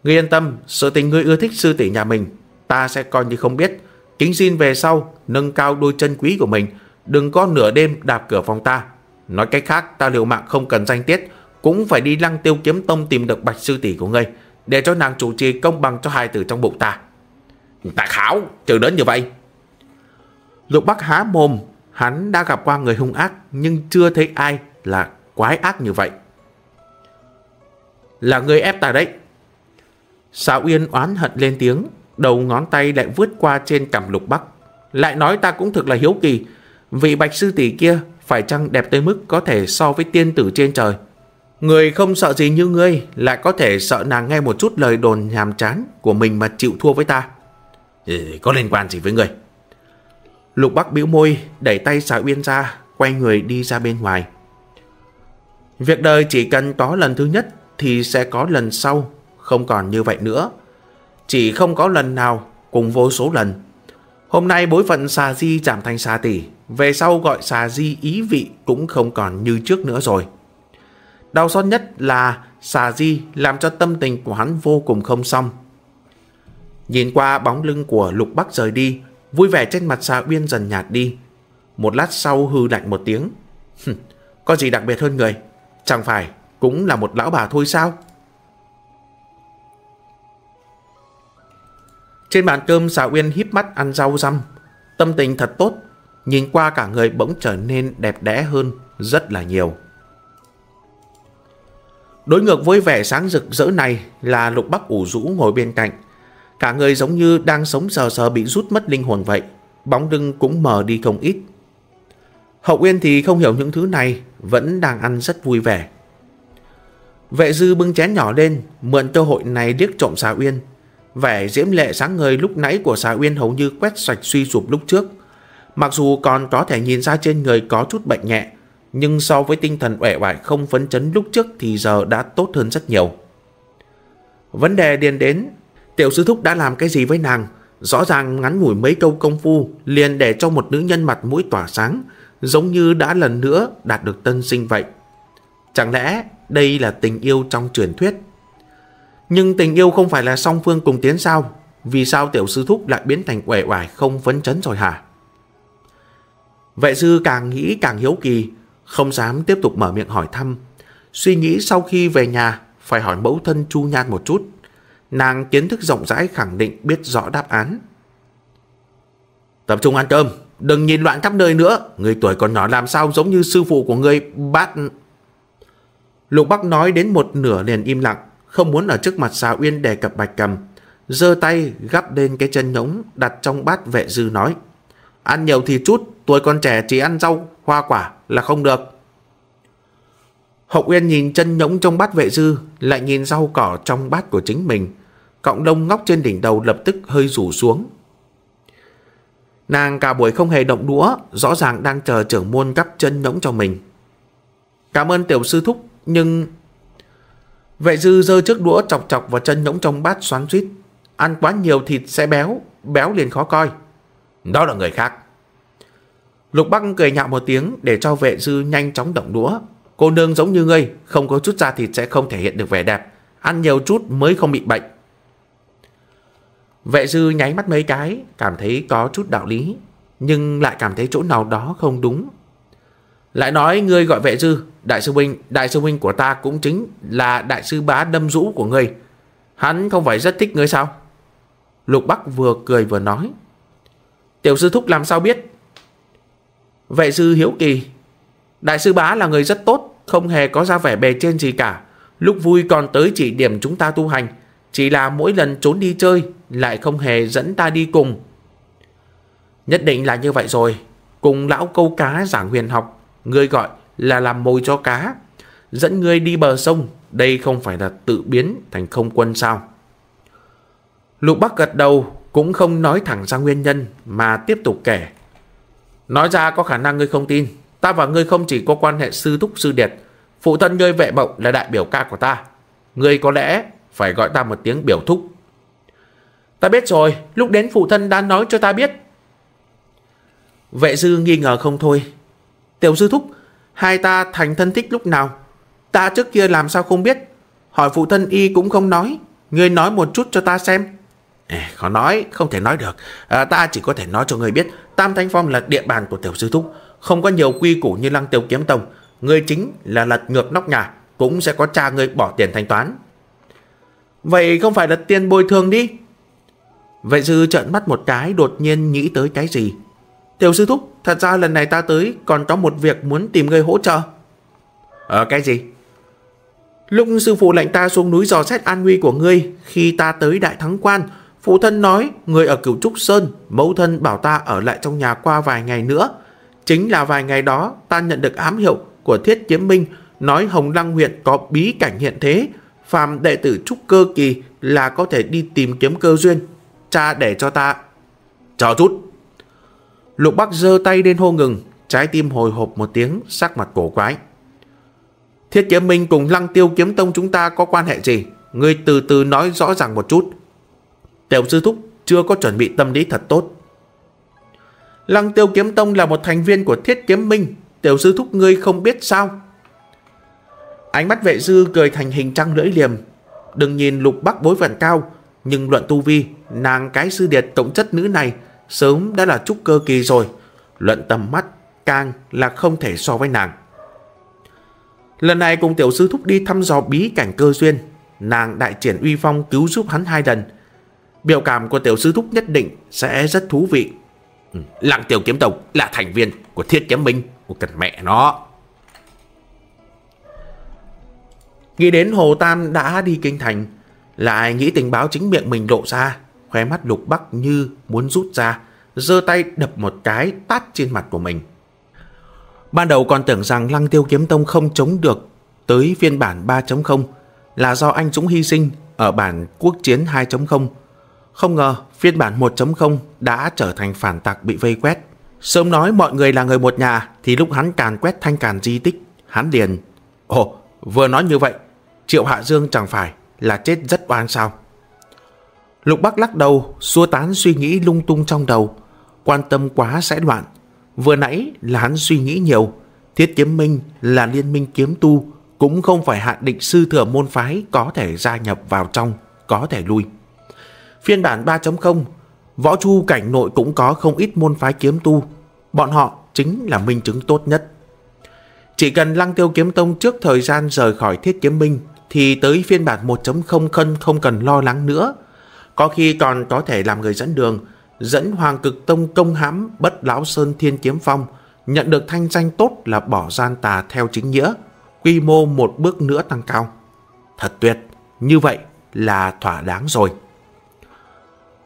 Ngươi yên tâm, sự tình ngươi ưa thích sư tỷ nhà mình, ta sẽ coi như không biết. Kính xin về sau, nâng cao đôi chân quý của mình, đừng có nửa đêm đạp cửa phòng ta. Nói cách khác, ta liều mạng không cần danh tiết, cũng phải đi lăng tiêu kiếm tông tìm được bạch sư tỷ của ngươi, để cho nàng chủ trì công bằng cho hai tử trong bụng ta. Ta khảo, trừ đến như vậy. Lục Bắc há mồm, hắn đã gặp qua người hung ác nhưng chưa thấy ai là quái ác như vậy. Là người ép ta đấy. Xào Uyên oán hận lên tiếng, đầu ngón tay lại vướt qua trên cằm Lục Bắc. Lại nói ta cũng thực là hiếu kỳ, vị bạch sư tỷ kia phải chăng đẹp tới mức có thể so với tiên tử trên trời Người không sợ gì như ngươi lại có thể sợ nàng nghe một chút lời đồn nhàm chán của mình mà chịu thua với ta. Ừ, có liên quan gì với ngươi? Lục Bắc bĩu môi, đẩy tay xà uyên ra, quay người đi ra bên ngoài. Việc đời chỉ cần có lần thứ nhất thì sẽ có lần sau, không còn như vậy nữa. Chỉ không có lần nào cùng vô số lần. Hôm nay bối phận xà di giảm thành xà tỷ, về sau gọi xà di ý vị cũng không còn như trước nữa rồi. Đau xót nhất là xà di làm cho tâm tình của hắn vô cùng không xong. Nhìn qua bóng lưng của Lục Bắc rời đi, vui vẻ trên mặt xà uyên dần nhạt đi. Một lát sau hư lạnh một tiếng. Có gì đặc biệt hơn người? Chẳng phải cũng là một lão bà thôi sao? Trên bàn cơm xà uyên híp mắt ăn rau răm. Tâm tình thật tốt, nhìn qua cả người bỗng trở nên đẹp đẽ hơn rất là nhiều. Đối ngược với vẻ sáng rực rỡ này là lục bắc ủ rũ ngồi bên cạnh. Cả người giống như đang sống sờ sờ bị rút mất linh hồn vậy. Bóng lưng cũng mờ đi không ít. Hậu Uyên thì không hiểu những thứ này, vẫn đang ăn rất vui vẻ. Vệ dư bưng chén nhỏ lên, mượn cơ hội này điếc trộm xà Uyên. Vẻ diễm lệ sáng ngời lúc nãy của xà Uyên hầu như quét sạch suy sụp lúc trước. Mặc dù còn có thể nhìn ra trên người có chút bệnh nhẹ, nhưng so với tinh thần uể oải không phấn chấn lúc trước thì giờ đã tốt hơn rất nhiều. Vấn đề điền đến, tiểu sư thúc đã làm cái gì với nàng? Rõ ràng ngắn ngủi mấy câu công phu liền để cho một nữ nhân mặt mũi tỏa sáng, giống như đã lần nữa đạt được tân sinh vậy. Chẳng lẽ đây là tình yêu trong truyền thuyết? Nhưng tình yêu không phải là song phương cùng tiến sao? Vì sao tiểu sư thúc lại biến thành uể oải không phấn chấn rồi hả? Vệ sư càng nghĩ càng hiếu kỳ, không dám tiếp tục mở miệng hỏi thăm. Suy nghĩ sau khi về nhà, phải hỏi mẫu thân Chu Nhan một chút. Nàng kiến thức rộng rãi khẳng định biết rõ đáp án. Tập trung ăn cơm, đừng nhìn loạn khắp nơi nữa. Người tuổi còn nhỏ làm sao giống như sư phụ của người bát... Lục Bắc nói đến một nửa liền im lặng, không muốn ở trước mặt xà uyên đề cập bạch cầm. giơ tay gắp lên cái chân nhống đặt trong bát vệ dư nói. Ăn nhiều thì chút, tuổi còn trẻ chỉ ăn rau, hoa quả, là không được. Hậu Uyên nhìn chân nhỗng trong bát vệ dư, lại nhìn rau cỏ trong bát của chính mình. Cọng lông ngóc trên đỉnh đầu lập tức hơi rủ xuống. Nàng cả buổi không hề động đũa, rõ ràng đang chờ trưởng môn cắp chân nhỗng cho mình. Cảm ơn tiểu sư thúc, nhưng... Vệ dư dơ trước đũa chọc chọc vào chân nhỗng trong bát xoắn suýt. Ăn quá nhiều thịt sẽ béo, béo liền khó coi. Đó là người khác. Lục Bắc cười nhạo một tiếng để cho vệ dư nhanh chóng động đũa. Cô nương giống như ngươi, không có chút da thịt sẽ không thể hiện được vẻ đẹp. Ăn nhiều chút mới không bị bệnh. Vệ dư nháy mắt mấy cái, cảm thấy có chút đạo lý, nhưng lại cảm thấy chỗ nào đó không đúng. Lại nói ngươi gọi vệ dư, đại sư huynh, đại sư huynh của ta cũng chính là đại sư bá đâm rũ của ngươi. Hắn không phải rất thích ngươi sao? Lục Bắc vừa cười vừa nói. Tiểu sư thúc làm sao biết Vệ sư hiếu kỳ. Đại sư bá là người rất tốt, không hề có ra vẻ bề trên gì cả. Lúc vui còn tới chỉ điểm chúng ta tu hành. Chỉ là mỗi lần trốn đi chơi, lại không hề dẫn ta đi cùng. Nhất định là như vậy rồi. Cùng lão câu cá giảng huyền học, người gọi là làm mồi cho cá. Dẫn người đi bờ sông, đây không phải là tự biến thành không quân sao. Lục Bắc gật đầu, cũng không nói thẳng ra nguyên nhân mà tiếp tục kể. Nói ra có khả năng ngươi không tin, ta và ngươi không chỉ có quan hệ sư thúc sư điệt, phụ thân ngươi vệ mộng là đại biểu ca của ta. Ngươi có lẽ phải gọi ta một tiếng biểu thúc. Ta biết rồi, lúc đến phụ thân đã nói cho ta biết. Vệ sư nghi ngờ không thôi. Tiểu sư thúc, hai ta thành thân thích lúc nào? Ta trước kia làm sao không biết? Hỏi phụ thân y cũng không nói. Ngươi nói một chút cho ta xem khó nói, không thể nói được. À, ta chỉ có thể nói cho người biết, Tam Thanh Phong là địa bàn của tiểu sư thúc, không có nhiều quy củ như Lăng Tiêu Kiếm Tông. Người chính là lật ngược nóc nhà, cũng sẽ có cha người bỏ tiền thanh toán. Vậy không phải là tiền bồi thường đi? Vệ sư trợn mắt một cái đột nhiên nghĩ tới cái gì. Tiểu sư thúc, thật ra lần này ta tới còn có một việc muốn tìm người hỗ trợ. Ờ cái gì? Lúc sư phụ lệnh ta xuống núi dò xét an nguy của ngươi, khi ta tới đại thắng quan, Phụ thân nói người ở Cửu Trúc Sơn, mẫu thân bảo ta ở lại trong nhà qua vài ngày nữa. Chính là vài ngày đó ta nhận được ám hiệu của Thiết Kiếm Minh nói Hồng Lăng huyện có bí cảnh hiện thế, phàm đệ tử Trúc Cơ Kỳ là có thể đi tìm kiếm cơ duyên. Cha để cho ta. Chờ chút. Lục Bắc giơ tay lên hô ngừng, trái tim hồi hộp một tiếng, sắc mặt cổ quái. Thiết Kiếm Minh cùng Lăng Tiêu Kiếm Tông chúng ta có quan hệ gì? Ngươi từ từ nói rõ ràng một chút. Tiểu sư thúc chưa có chuẩn bị tâm lý thật tốt. Lăng tiêu kiếm tông là một thành viên của thiết kiếm minh, tiểu sư thúc ngươi không biết sao. Ánh mắt vệ dư cười thành hình trăng lưỡi liềm. Đừng nhìn lục bắc bối phận cao, nhưng luận tu vi, nàng cái sư điệt tổng chất nữ này sớm đã là trúc cơ kỳ rồi. Luận tầm mắt càng là không thể so với nàng. Lần này cùng tiểu sư thúc đi thăm dò bí cảnh cơ duyên, nàng đại triển uy phong cứu giúp hắn hai lần, biểu cảm của tiểu sư thúc nhất định sẽ rất thú vị. Ừ, lăng tiểu kiếm tộc là thành viên của thiết kiếm minh, của cần mẹ nó. Nghĩ đến Hồ Tam đã đi kinh thành, lại nghĩ tình báo chính miệng mình lộ ra, khóe mắt lục bắc như muốn rút ra, giơ tay đập một cái tát trên mặt của mình. Ban đầu còn tưởng rằng Lăng Tiêu Kiếm Tông không chống được tới phiên bản 3.0 là do anh Dũng hy sinh ở bản Quốc Chiến 2.0 không ngờ phiên bản 1.0 đã trở thành phản tặc bị vây quét. Sớm nói mọi người là người một nhà thì lúc hắn càn quét thanh càn di tích, hắn liền. Ồ, vừa nói như vậy, Triệu Hạ Dương chẳng phải là chết rất oan sao. Lục Bắc lắc đầu, xua tán suy nghĩ lung tung trong đầu. Quan tâm quá sẽ loạn. Vừa nãy là hắn suy nghĩ nhiều. Thiết kiếm minh là liên minh kiếm tu, cũng không phải hạn định sư thừa môn phái có thể gia nhập vào trong, có thể lui phiên bản 3.0, võ chu cảnh nội cũng có không ít môn phái kiếm tu, bọn họ chính là minh chứng tốt nhất. Chỉ cần Lăng Tiêu Kiếm Tông trước thời gian rời khỏi Thiết Kiếm Minh thì tới phiên bản 1.0 cân không cần lo lắng nữa. Có khi còn có thể làm người dẫn đường, dẫn Hoàng Cực Tông công hãm bất lão Sơn Thiên Kiếm Phong, nhận được thanh danh tốt là bỏ gian tà theo chính nghĩa, quy mô một bước nữa tăng cao. Thật tuyệt, như vậy là thỏa đáng rồi.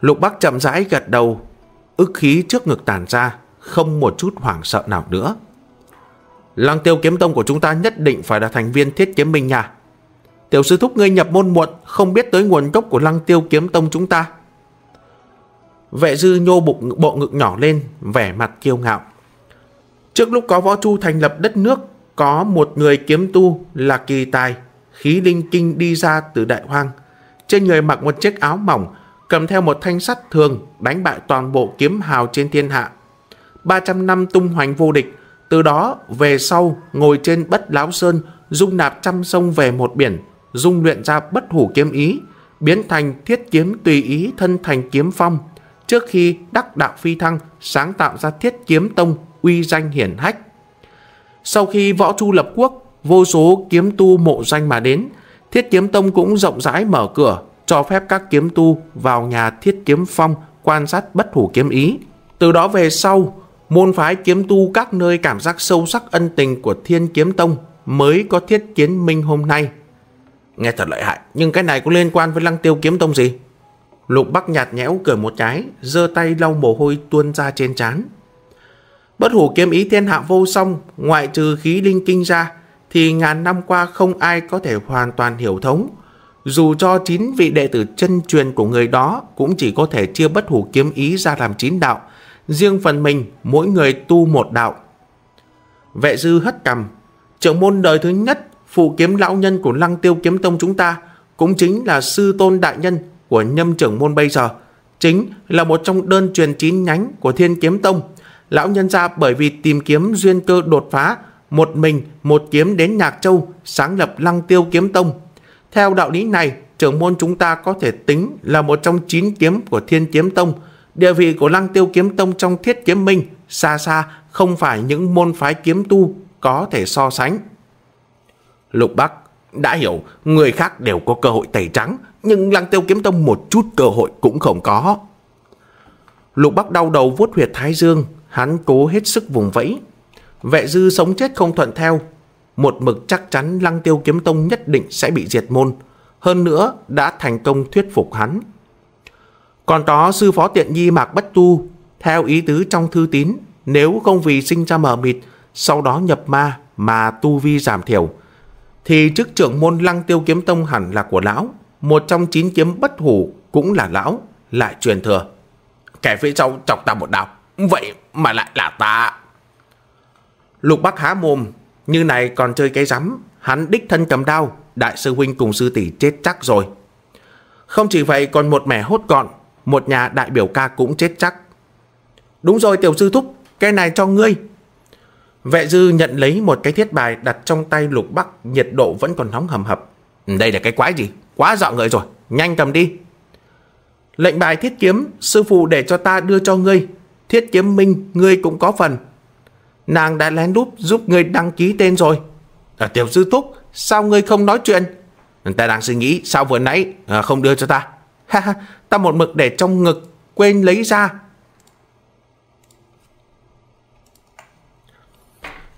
Lục Bắc chậm rãi gật đầu, ức khí trước ngực tàn ra, không một chút hoảng sợ nào nữa. Lăng tiêu kiếm tông của chúng ta nhất định phải là thành viên thiết kiếm minh nhà. Tiểu sư thúc ngươi nhập môn muộn, không biết tới nguồn gốc của lăng tiêu kiếm tông chúng ta. Vệ dư nhô bụng bộ ngực nhỏ lên, vẻ mặt kiêu ngạo. Trước lúc có võ chu thành lập đất nước, có một người kiếm tu là kỳ tài, khí linh kinh đi ra từ đại hoang. Trên người mặc một chiếc áo mỏng, cầm theo một thanh sắt thường đánh bại toàn bộ kiếm hào trên thiên hạ. 300 năm tung hoành vô địch, từ đó về sau ngồi trên bất láo sơn, dung nạp trăm sông về một biển, dung luyện ra bất hủ kiếm ý, biến thành thiết kiếm tùy ý thân thành kiếm phong. Trước khi đắc đạo phi thăng, sáng tạo ra thiết kiếm tông, uy danh hiển hách. Sau khi võ chu lập quốc, vô số kiếm tu mộ danh mà đến, thiết kiếm tông cũng rộng rãi mở cửa, cho phép các kiếm tu vào nhà thiết kiếm phong quan sát bất hủ kiếm ý. Từ đó về sau, môn phái kiếm tu các nơi cảm giác sâu sắc ân tình của Thiên Kiếm Tông mới có thiết kiến minh hôm nay. Nghe thật lợi hại, nhưng cái này có liên quan với lăng tiêu kiếm tông gì? Lục Bắc nhạt nhẽo cười một cái, giơ tay lau mồ hôi tuôn ra trên trán. Bất hủ kiếm ý thiên hạ vô song, ngoại trừ khí linh kinh ra, thì ngàn năm qua không ai có thể hoàn toàn hiểu thống, dù cho chín vị đệ tử chân truyền của người đó cũng chỉ có thể chia bất hủ kiếm ý ra làm chín đạo, riêng phần mình mỗi người tu một đạo. Vệ dư hất cằm, trưởng môn đời thứ nhất, phụ kiếm lão nhân của lăng tiêu kiếm tông chúng ta, cũng chính là sư tôn đại nhân của nhâm trưởng môn bây giờ, chính là một trong đơn truyền chín nhánh của thiên kiếm tông. Lão nhân ra bởi vì tìm kiếm duyên cơ đột phá, một mình một kiếm đến Nhạc Châu, sáng lập lăng tiêu kiếm tông theo đạo lý này, trưởng môn chúng ta có thể tính là một trong chín kiếm của Thiên Kiếm Tông. Địa vị của Lăng Tiêu Kiếm Tông trong Thiết Kiếm Minh xa xa không phải những môn phái kiếm tu có thể so sánh. Lục Bắc đã hiểu người khác đều có cơ hội tẩy trắng, nhưng Lăng Tiêu Kiếm Tông một chút cơ hội cũng không có. Lục Bắc đau đầu vuốt huyệt Thái Dương, hắn cố hết sức vùng vẫy. Vệ dư sống chết không thuận theo, một mực chắc chắn Lăng Tiêu Kiếm Tông nhất định sẽ bị diệt môn, hơn nữa đã thành công thuyết phục hắn. Còn có sư phó tiện nhi Mạc bất Tu, theo ý tứ trong thư tín, nếu không vì sinh ra mờ mịt, sau đó nhập ma mà tu vi giảm thiểu, thì chức trưởng môn Lăng Tiêu Kiếm Tông hẳn là của lão, một trong chín kiếm bất hủ cũng là lão, lại truyền thừa. Kẻ phía sau chọc ta một đạo, vậy mà lại là ta. Lục Bắc há mồm, như này còn chơi cái rắm, hắn đích thân cầm đao, đại sư huynh cùng sư tỷ chết chắc rồi. Không chỉ vậy còn một mẻ hốt gọn, một nhà đại biểu ca cũng chết chắc. Đúng rồi tiểu sư thúc, cái này cho ngươi. Vệ dư nhận lấy một cái thiết bài đặt trong tay lục bắc, nhiệt độ vẫn còn nóng hầm hập. Ừ, đây là cái quái gì? Quá dọa người rồi, nhanh cầm đi. Lệnh bài thiết kiếm, sư phụ để cho ta đưa cho ngươi. Thiết kiếm minh, ngươi cũng có phần, nàng đã lén đúp giúp ngươi đăng ký tên rồi. À, tiểu sư thúc, sao ngươi không nói chuyện? Ta đang suy nghĩ sao vừa nãy à, không đưa cho ta. Ha ha, ta một mực để trong ngực, quên lấy ra.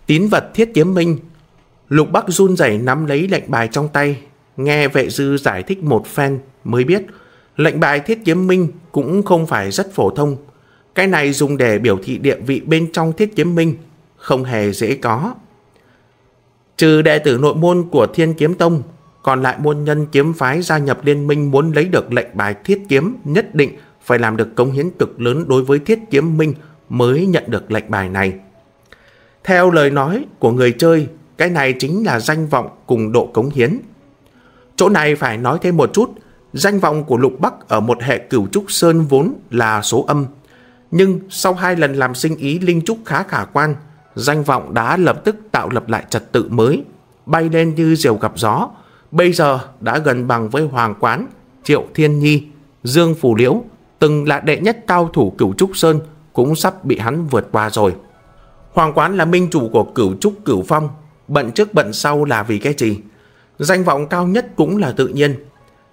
Tín vật thiết kiếm minh. Lục Bắc run rẩy nắm lấy lệnh bài trong tay, nghe vệ dư giải thích một phen mới biết lệnh bài thiết kiếm minh cũng không phải rất phổ thông. Cái này dùng để biểu thị địa vị bên trong thiết kiếm minh, không hề dễ có. Trừ đệ tử nội môn của Thiên Kiếm Tông, còn lại môn nhân kiếm phái gia nhập liên minh muốn lấy được lệnh bài thiết kiếm nhất định phải làm được cống hiến cực lớn đối với thiết kiếm minh mới nhận được lệnh bài này. Theo lời nói của người chơi, cái này chính là danh vọng cùng độ cống hiến. Chỗ này phải nói thêm một chút, danh vọng của Lục Bắc ở một hệ cửu trúc sơn vốn là số âm. Nhưng sau hai lần làm sinh ý linh trúc khá khả quan, danh vọng đã lập tức tạo lập lại trật tự mới, bay lên như diều gặp gió, bây giờ đã gần bằng với Hoàng Quán, Triệu Thiên Nhi, Dương Phù Liễu, từng là đệ nhất cao thủ cửu trúc sơn, cũng sắp bị hắn vượt qua rồi. Hoàng Quán là minh chủ của cửu trúc cửu phong, bận trước bận sau là vì cái gì? Danh vọng cao nhất cũng là tự nhiên.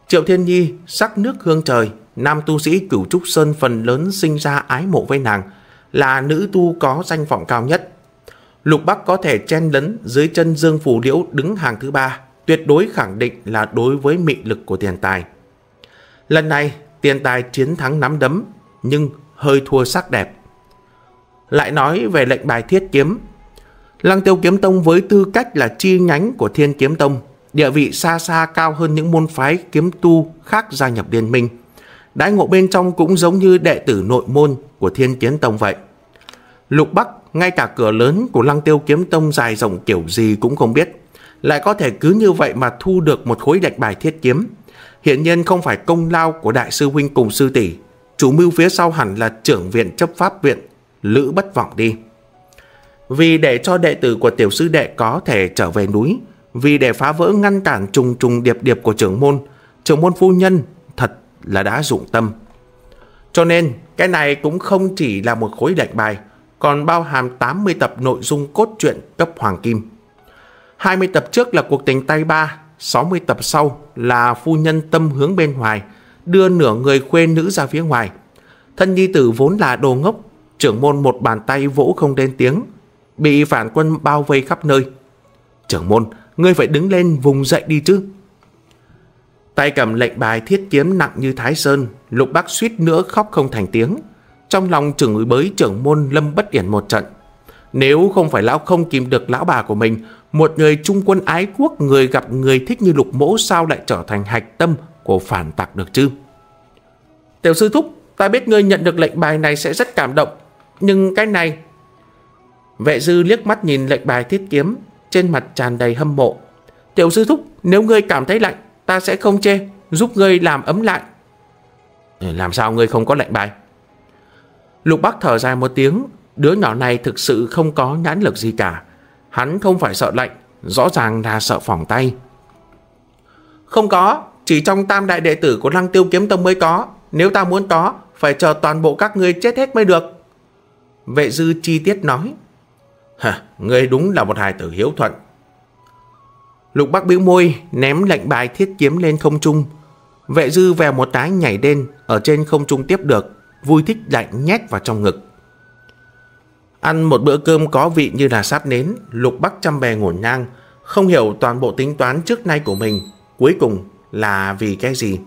Triệu Thiên Nhi sắc nước hương trời, nam tu sĩ cửu trúc sơn phần lớn sinh ra ái mộ với nàng, là nữ tu có danh vọng cao nhất. Lục Bắc có thể chen lấn dưới chân Dương Phù Liễu đứng hàng thứ ba, tuyệt đối khẳng định là đối với mị lực của tiền tài. Lần này, tiền tài chiến thắng nắm đấm, nhưng hơi thua sắc đẹp. Lại nói về lệnh bài thiết kiếm. Lăng tiêu kiếm tông với tư cách là chi nhánh của thiên kiếm tông, địa vị xa xa cao hơn những môn phái kiếm tu khác gia nhập liên minh. Đãi ngộ bên trong cũng giống như đệ tử nội môn của thiên kiếm tông vậy. Lục Bắc ngay cả cửa lớn của lăng tiêu kiếm tông dài rộng kiểu gì cũng không biết. Lại có thể cứ như vậy mà thu được một khối đạch bài thiết kiếm. Hiện nhiên không phải công lao của đại sư huynh cùng sư tỷ. Chủ mưu phía sau hẳn là trưởng viện chấp pháp viện, Lữ Bất Vọng đi. Vì để cho đệ tử của tiểu sư đệ có thể trở về núi, vì để phá vỡ ngăn cản trùng trùng điệp điệp của trưởng môn, trưởng môn phu nhân thật là đã dụng tâm. Cho nên, cái này cũng không chỉ là một khối đạch bài, còn bao hàm 80 tập nội dung cốt truyện cấp Hoàng Kim. 20 tập trước là cuộc tình tay ba, 60 tập sau là phu nhân tâm hướng bên ngoài, đưa nửa người khuê nữ ra phía ngoài. Thân nhi tử vốn là đồ ngốc, trưởng môn một bàn tay vỗ không lên tiếng, bị phản quân bao vây khắp nơi. Trưởng môn, ngươi phải đứng lên vùng dậy đi chứ. Tay cầm lệnh bài thiết kiếm nặng như Thái Sơn, Lục Bác suýt nữa khóc không thành tiếng trong lòng trưởng chửi bới trưởng môn Lâm Bất Điển một trận. Nếu không phải lão không kìm được lão bà của mình, một người trung quân ái quốc người gặp người thích như lục mỗ sao lại trở thành hạch tâm của phản tặc được chứ? Tiểu sư thúc, ta biết ngươi nhận được lệnh bài này sẽ rất cảm động, nhưng cái này... Vệ dư liếc mắt nhìn lệnh bài thiết kiếm, trên mặt tràn đầy hâm mộ. Tiểu sư thúc, nếu ngươi cảm thấy lạnh, ta sẽ không chê, giúp ngươi làm ấm lại. Làm sao ngươi không có lệnh bài? Lục Bắc thở dài một tiếng, đứa nhỏ này thực sự không có nhãn lực gì cả. Hắn không phải sợ lạnh, rõ ràng là sợ phỏng tay. Không có, chỉ trong tam đại đệ tử của Lăng Tiêu Kiếm Tông mới có, nếu ta muốn có, phải chờ toàn bộ các ngươi chết hết mới được. Vệ dư chi tiết nói. Hả, ngươi đúng là một hài tử hiếu thuận. Lục Bắc bĩu môi, ném lệnh bài thiết kiếm lên không trung. Vệ dư về một cái nhảy lên, ở trên không trung tiếp được, vui thích lại nhét vào trong ngực. Ăn một bữa cơm có vị như là sáp nến, lục bắc chăm bè ngổn ngang, không hiểu toàn bộ tính toán trước nay của mình, cuối cùng là vì cái gì.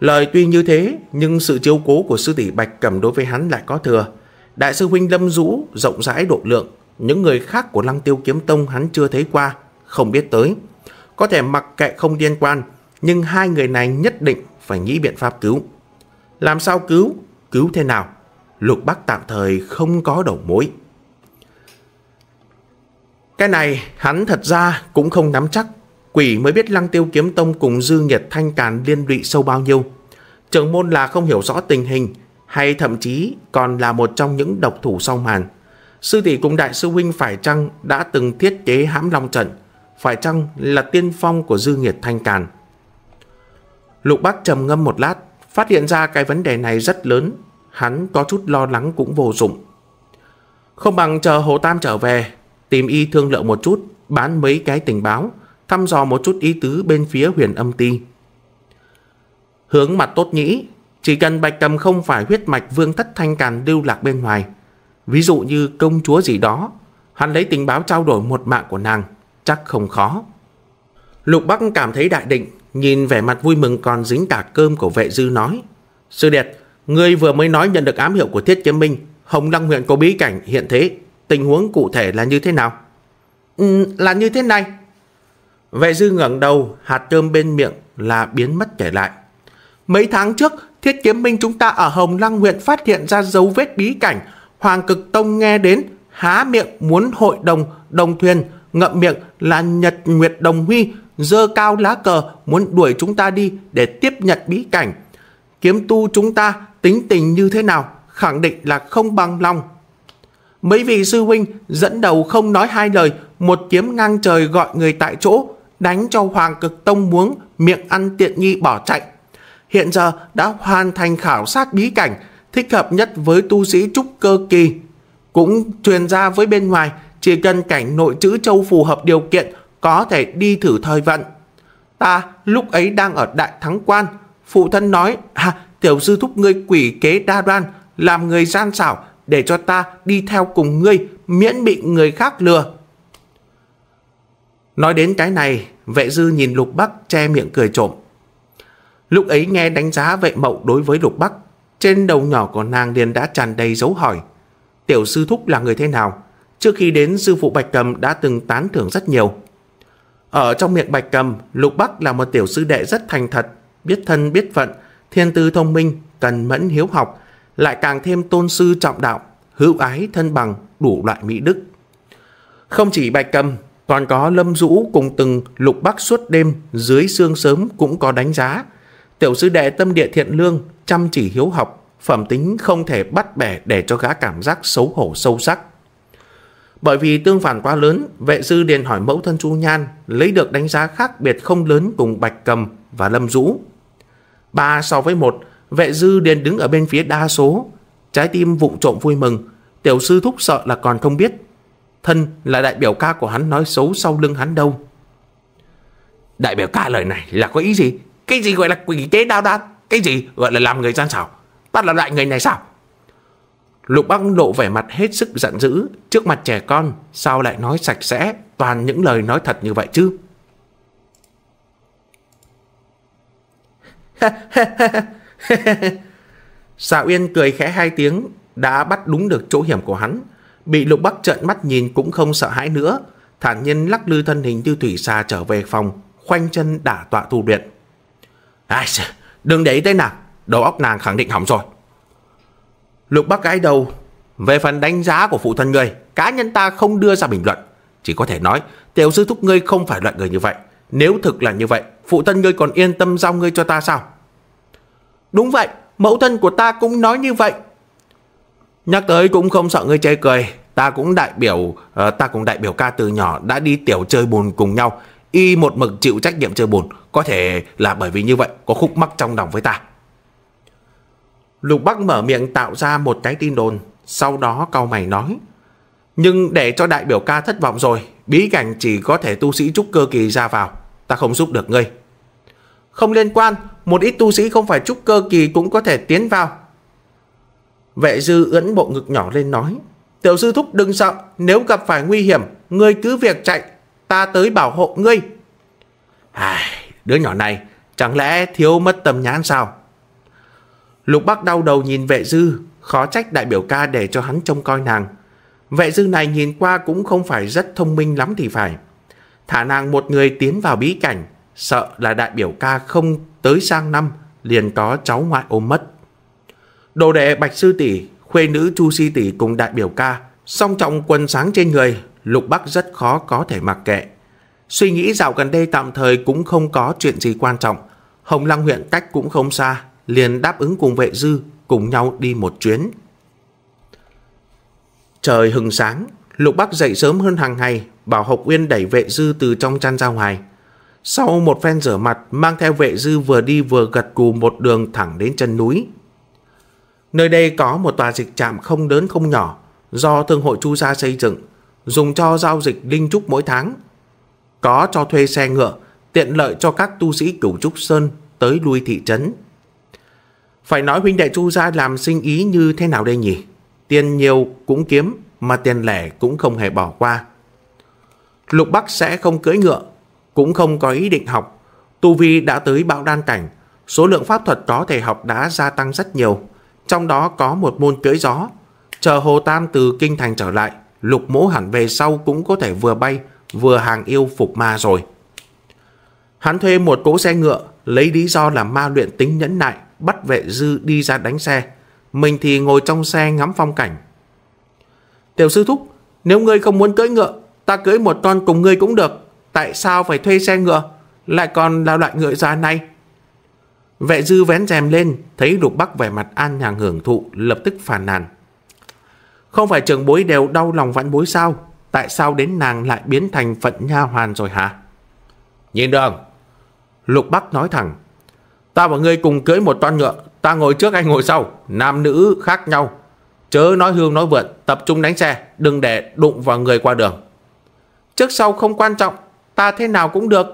Lời tuy như thế, nhưng sự chiếu cố của sư tỷ Bạch Cẩm đối với hắn lại có thừa. Đại sư huynh Lâm Dũ rộng rãi độ lượng, những người khác của Lăng Tiêu Kiếm Tông hắn chưa thấy qua, không biết tới. Có thể mặc kệ không liên quan, nhưng hai người này nhất định phải nghĩ biện pháp cứu. Làm sao cứu? Cứu thế nào? Lục Bắc tạm thời không có đầu mối. Cái này hắn thật ra cũng không nắm chắc. Quỷ mới biết Lăng Tiêu Kiếm Tông cùng Dư Nhiệt Thanh Càn liên lụy sâu bao nhiêu. Trường môn là không hiểu rõ tình hình hay thậm chí còn là một trong những độc thủ song màn. Sư tỷ cùng đại sư huynh phải chăng đã từng thiết kế hãm long trận, phải chăng là tiên phong của Dư Nghiệt Thanh Càn. Lục Bắc trầm ngâm một lát, Phát hiện ra cái vấn đề này rất lớn, hắn có chút lo lắng cũng vô dụng. Không bằng chờ Hồ Tam trở về, tìm y thương lượng một chút, bán mấy cái tình báo, thăm dò một chút ý tứ bên phía huyền âm ti. Hướng mặt tốt nhĩ, chỉ cần bạch cầm không phải huyết mạch vương thất thanh càn lưu lạc bên ngoài, ví dụ như công chúa gì đó, hắn lấy tình báo trao đổi một mạng của nàng, chắc không khó. Lục Bắc cảm thấy đại định, nhìn vẻ mặt vui mừng còn dính cả cơm của vệ dư nói. Sư đệ người vừa mới nói nhận được ám hiệu của Thiết Kiếm Minh, Hồng Lăng huyện có bí cảnh hiện thế, tình huống cụ thể là như thế nào? Ừ, là như thế này. Vệ dư ngẩng đầu, hạt cơm bên miệng là biến mất kể lại. Mấy tháng trước, Thiết Kiếm Minh chúng ta ở Hồng Lăng huyện phát hiện ra dấu vết bí cảnh, Hoàng Cực Tông nghe đến, há miệng muốn hội đồng, đồng thuyền, ngậm miệng là Nhật Nguyệt Đồng Huy, dơ cao lá cờ muốn đuổi chúng ta đi để tiếp nhận bí cảnh. Kiếm tu chúng ta tính tình như thế nào, khẳng định là không bằng lòng. Mấy vị sư huynh dẫn đầu không nói hai lời, một kiếm ngang trời gọi người tại chỗ, đánh cho Hoàng Cực Tông muốn miệng ăn tiện nghi bỏ chạy. Hiện giờ đã hoàn thành khảo sát bí cảnh, thích hợp nhất với tu sĩ trúc cơ kỳ. Cũng truyền ra với bên ngoài, chỉ cần cảnh nội chữ châu phù hợp điều kiện có thể đi thử thời vận. Ta lúc ấy đang ở Đại Thắng Quan, phụ thân nói, à, tiểu sư thúc ngươi quỷ kế đa đoan, làm người gian xảo, để cho ta đi theo cùng ngươi, miễn bị người khác lừa. Nói đến cái này, vệ dư nhìn Lục Bắc che miệng cười trộm. Lúc ấy nghe đánh giá vệ mậu đối với Lục Bắc, trên đầu nhỏ của nàng liền đã tràn đầy dấu hỏi. Tiểu sư thúc là người thế nào? Trước khi đến sư phụ Bạch Cầm đã từng tán thưởng rất nhiều. Ở trong miệng Bạch Cầm, Lục Bắc là một tiểu sư đệ rất thành thật, biết thân biết phận, thiên tư thông minh, cần mẫn hiếu học, lại càng thêm tôn sư trọng đạo, hữu ái thân bằng, đủ loại mỹ đức. Không chỉ Bạch Cầm, còn có Lâm Dũ cùng từng Lục Bắc suốt đêm dưới sương sớm cũng có đánh giá. Tiểu sư đệ tâm địa thiện lương, chăm chỉ hiếu học, phẩm tính không thể bắt bẻ để cho gã cảm giác xấu hổ sâu sắc. Bởi vì tương phản quá lớn, vệ sư liền hỏi mẫu thân Chu Nhan lấy được đánh giá khác biệt không lớn cùng Bạch Cầm và Lâm Dũ. ba so với một vệ dư liền đứng ở bên phía đa số. Trái tim vụng trộm vui mừng, tiểu sư thúc sợ là còn không biết. Thân là đại biểu ca của hắn nói xấu sau lưng hắn đâu. Đại biểu ca lời này là có ý gì? Cái gì gọi là quỷ tế đao đan? Cái gì gọi là làm người gian xảo? Bắt là loại người này sao? Lục Băng lộ vẻ mặt hết sức giận dữ, trước mặt trẻ con, sao lại nói sạch sẽ, toàn những lời nói thật như vậy chứ? Xà Uyên cười khẽ hai tiếng, đã bắt đúng được chỗ hiểm của hắn. Bị Lục Bắc trợn mắt nhìn cũng không sợ hãi nữa, thản nhiên lắc lư thân hình tiêu thủy xa trở về phòng, khoanh chân đả tọa tu luyện. đừng để ý tới nào, đầu óc nàng khẳng định hỏng rồi. Lục bác gái đầu Về phần đánh giá của phụ thân ngươi Cá nhân ta không đưa ra bình luận Chỉ có thể nói tiểu sư thúc ngươi không phải loại người như vậy Nếu thực là như vậy Phụ thân ngươi còn yên tâm giao ngươi cho ta sao Đúng vậy Mẫu thân của ta cũng nói như vậy Nhắc tới cũng không sợ ngươi chê cười Ta cũng đại biểu uh, Ta cũng đại biểu ca từ nhỏ đã đi tiểu chơi bùn cùng nhau Y một mực chịu trách nhiệm chơi bùn Có thể là bởi vì như vậy Có khúc mắc trong lòng với ta Lục Bắc mở miệng tạo ra một cái tin đồn, sau đó cau mày nói. Nhưng để cho đại biểu ca thất vọng rồi, bí cảnh chỉ có thể tu sĩ trúc cơ kỳ ra vào, ta không giúp được ngươi. Không liên quan, một ít tu sĩ không phải trúc cơ kỳ cũng có thể tiến vào. Vệ dư ưỡn bộ ngực nhỏ lên nói, tiểu sư thúc đừng sợ, nếu gặp phải nguy hiểm, ngươi cứ việc chạy, ta tới bảo hộ ngươi. Ai, đứa nhỏ này, chẳng lẽ thiếu mất tầm nhãn sao? Lục Bắc đau đầu nhìn vệ dư, khó trách đại biểu ca để cho hắn trông coi nàng. Vệ dư này nhìn qua cũng không phải rất thông minh lắm thì phải. Thả nàng một người tiến vào bí cảnh, sợ là đại biểu ca không tới sang năm, liền có cháu ngoại ôm mất. Đồ đệ Bạch Sư Tỷ, khuê nữ Chu Si Tỷ cùng đại biểu ca, song trọng quần sáng trên người, Lục Bắc rất khó có thể mặc kệ. Suy nghĩ dạo gần đây tạm thời cũng không có chuyện gì quan trọng, Hồng Lăng huyện cách cũng không xa, liền đáp ứng cùng vệ dư cùng nhau đi một chuyến. Trời hừng sáng, Lục Bắc dậy sớm hơn hàng ngày, bảo Học Uyên đẩy vệ dư từ trong chăn ra ngoài. Sau một phen rửa mặt, mang theo vệ dư vừa đi vừa gật cù một đường thẳng đến chân núi. Nơi đây có một tòa dịch trạm không lớn không nhỏ, do Thương hội Chu Gia xây dựng, dùng cho giao dịch linh trúc mỗi tháng. Có cho thuê xe ngựa, tiện lợi cho các tu sĩ cửu trúc sơn tới lui thị trấn. Phải nói huynh đệ chu gia làm sinh ý như thế nào đây nhỉ? Tiền nhiều cũng kiếm, mà tiền lẻ cũng không hề bỏ qua. Lục Bắc sẽ không cưỡi ngựa, cũng không có ý định học. Tu Vi đã tới bão đan cảnh, số lượng pháp thuật có thể học đã gia tăng rất nhiều. Trong đó có một môn cưỡi gió. Chờ Hồ Tam từ Kinh Thành trở lại, lục mỗ hẳn về sau cũng có thể vừa bay, vừa hàng yêu phục ma rồi. Hắn thuê một cỗ xe ngựa, lấy lý do là ma luyện tính nhẫn nại, bắt vệ dư đi ra đánh xe. Mình thì ngồi trong xe ngắm phong cảnh. Tiểu sư thúc, nếu ngươi không muốn cưỡi ngựa, ta cưỡi một con cùng ngươi cũng được. Tại sao phải thuê xe ngựa, lại còn là loại ngựa già này? Vệ dư vén rèm lên, thấy lục bắc vẻ mặt an nhàng hưởng thụ, lập tức phàn nàn. Không phải trường bối đều đau lòng vãn bối sao? Tại sao đến nàng lại biến thành phận nha hoàn rồi hả? Nhìn đường! Lục Bắc nói thẳng. Ta và ngươi cùng cưới một toan ngựa, ta ngồi trước anh ngồi sau, nam nữ khác nhau. Chớ nói hương nói vượn, tập trung đánh xe, đừng để đụng vào người qua đường. Trước sau không quan trọng, ta thế nào cũng được.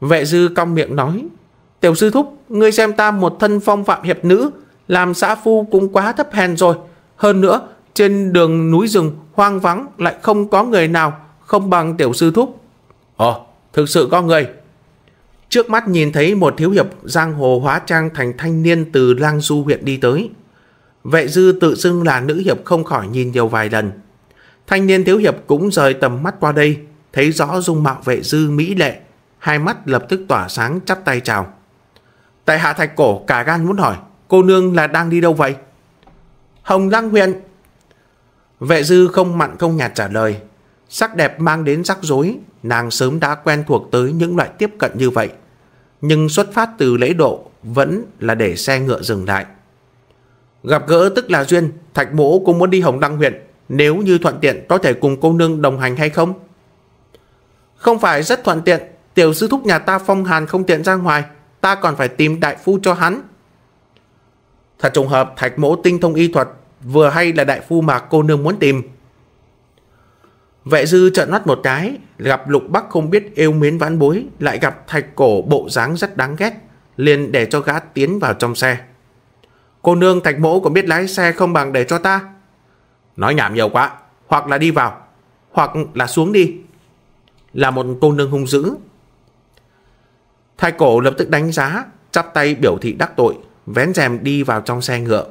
Vệ dư cong miệng nói, tiểu sư thúc, ngươi xem ta một thân phong phạm hiệp nữ, làm xã phu cũng quá thấp hèn rồi. Hơn nữa, trên đường núi rừng hoang vắng lại không có người nào không bằng tiểu sư thúc. Ồ, thực sự có người, Trước mắt nhìn thấy một thiếu hiệp giang hồ hóa trang thành thanh niên từ Lang Du huyện đi tới. Vệ dư tự dưng là nữ hiệp không khỏi nhìn nhiều vài lần. Thanh niên thiếu hiệp cũng rời tầm mắt qua đây, thấy rõ dung mạo vệ dư mỹ lệ, hai mắt lập tức tỏa sáng chắp tay chào. Tại hạ thạch cổ cả gan muốn hỏi, cô nương là đang đi đâu vậy? Hồng Lăng huyện. Vệ dư không mặn không nhạt trả lời, sắc đẹp mang đến rắc rối, nàng sớm đã quen thuộc tới những loại tiếp cận như vậy nhưng xuất phát từ lễ độ vẫn là để xe ngựa dừng lại. Gặp gỡ tức là duyên, Thạch Mỗ cũng muốn đi Hồng Đăng huyện, nếu như thuận tiện có thể cùng cô nương đồng hành hay không? Không phải rất thuận tiện, tiểu sư thúc nhà ta phong hàn không tiện ra ngoài, ta còn phải tìm đại phu cho hắn. Thật trùng hợp, Thạch Mỗ tinh thông y thuật, vừa hay là đại phu mà cô nương muốn tìm. Vệ dư trợn mắt một cái, gặp lục bắc không biết yêu mến ván bối, lại gặp thạch cổ bộ dáng rất đáng ghét, liền để cho gã tiến vào trong xe. Cô nương thạch mẫu còn biết lái xe không bằng để cho ta? Nói nhảm nhiều quá, hoặc là đi vào, hoặc là xuống đi. Là một cô nương hung dữ. Thạch cổ lập tức đánh giá, chắp tay biểu thị đắc tội, vén rèm đi vào trong xe ngựa.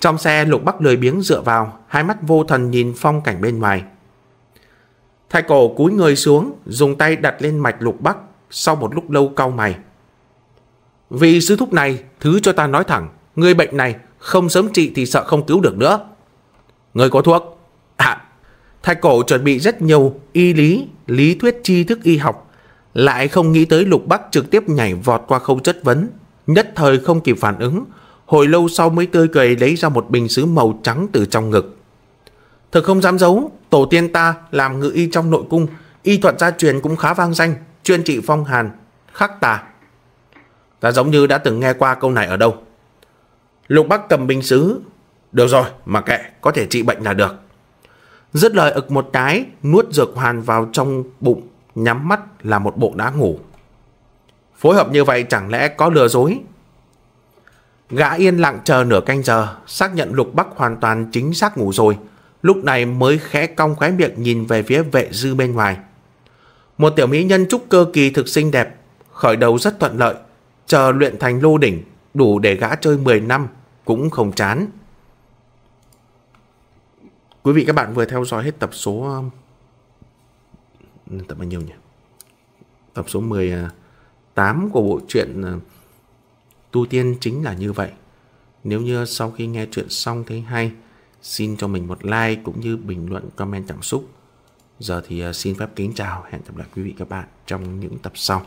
Trong xe lục bắc lười biếng dựa vào, hai mắt vô thần nhìn phong cảnh bên ngoài. Thái cổ cúi người xuống, dùng tay đặt lên mạch lục bắc, sau một lúc lâu cau mày. Vì sư thúc này, thứ cho ta nói thẳng, người bệnh này không sớm trị thì sợ không cứu được nữa. Người có thuốc? À, thái cổ chuẩn bị rất nhiều y lý, lý thuyết tri thức y học, lại không nghĩ tới lục bắc trực tiếp nhảy vọt qua khâu chất vấn, nhất thời không kịp phản ứng, hồi lâu sau mới tươi cười lấy ra một bình sứ màu trắng từ trong ngực. Thực không dám giấu, tổ tiên ta làm ngự y trong nội cung, y thuật gia truyền cũng khá vang danh, chuyên trị phong hàn, khắc tà. Ta giống như đã từng nghe qua câu này ở đâu. Lục Bắc cầm bình xứ. Được rồi, mà kệ, có thể trị bệnh là được. Dứt lời ực một cái, nuốt dược hoàn vào trong bụng, nhắm mắt là một bộ đã ngủ. Phối hợp như vậy chẳng lẽ có lừa dối? Gã yên lặng chờ nửa canh giờ, xác nhận Lục Bắc hoàn toàn chính xác ngủ rồi lúc này mới khẽ cong khóe miệng nhìn về phía vệ dư bên ngoài. Một tiểu mỹ nhân trúc cơ kỳ thực xinh đẹp, khởi đầu rất thuận lợi, chờ luyện thành lô đỉnh, đủ để gã chơi 10 năm, cũng không chán. Quý vị các bạn vừa theo dõi hết tập số... Um, tập bao nhiêu nhỉ? Tập số 18 à, của bộ truyện à, Tu Tiên chính là như vậy. Nếu như sau khi nghe chuyện xong thấy hay Xin cho mình một like cũng như bình luận comment cảm xúc. Giờ thì à, xin phép kính chào, hẹn gặp lại quý vị các bạn trong những tập sau.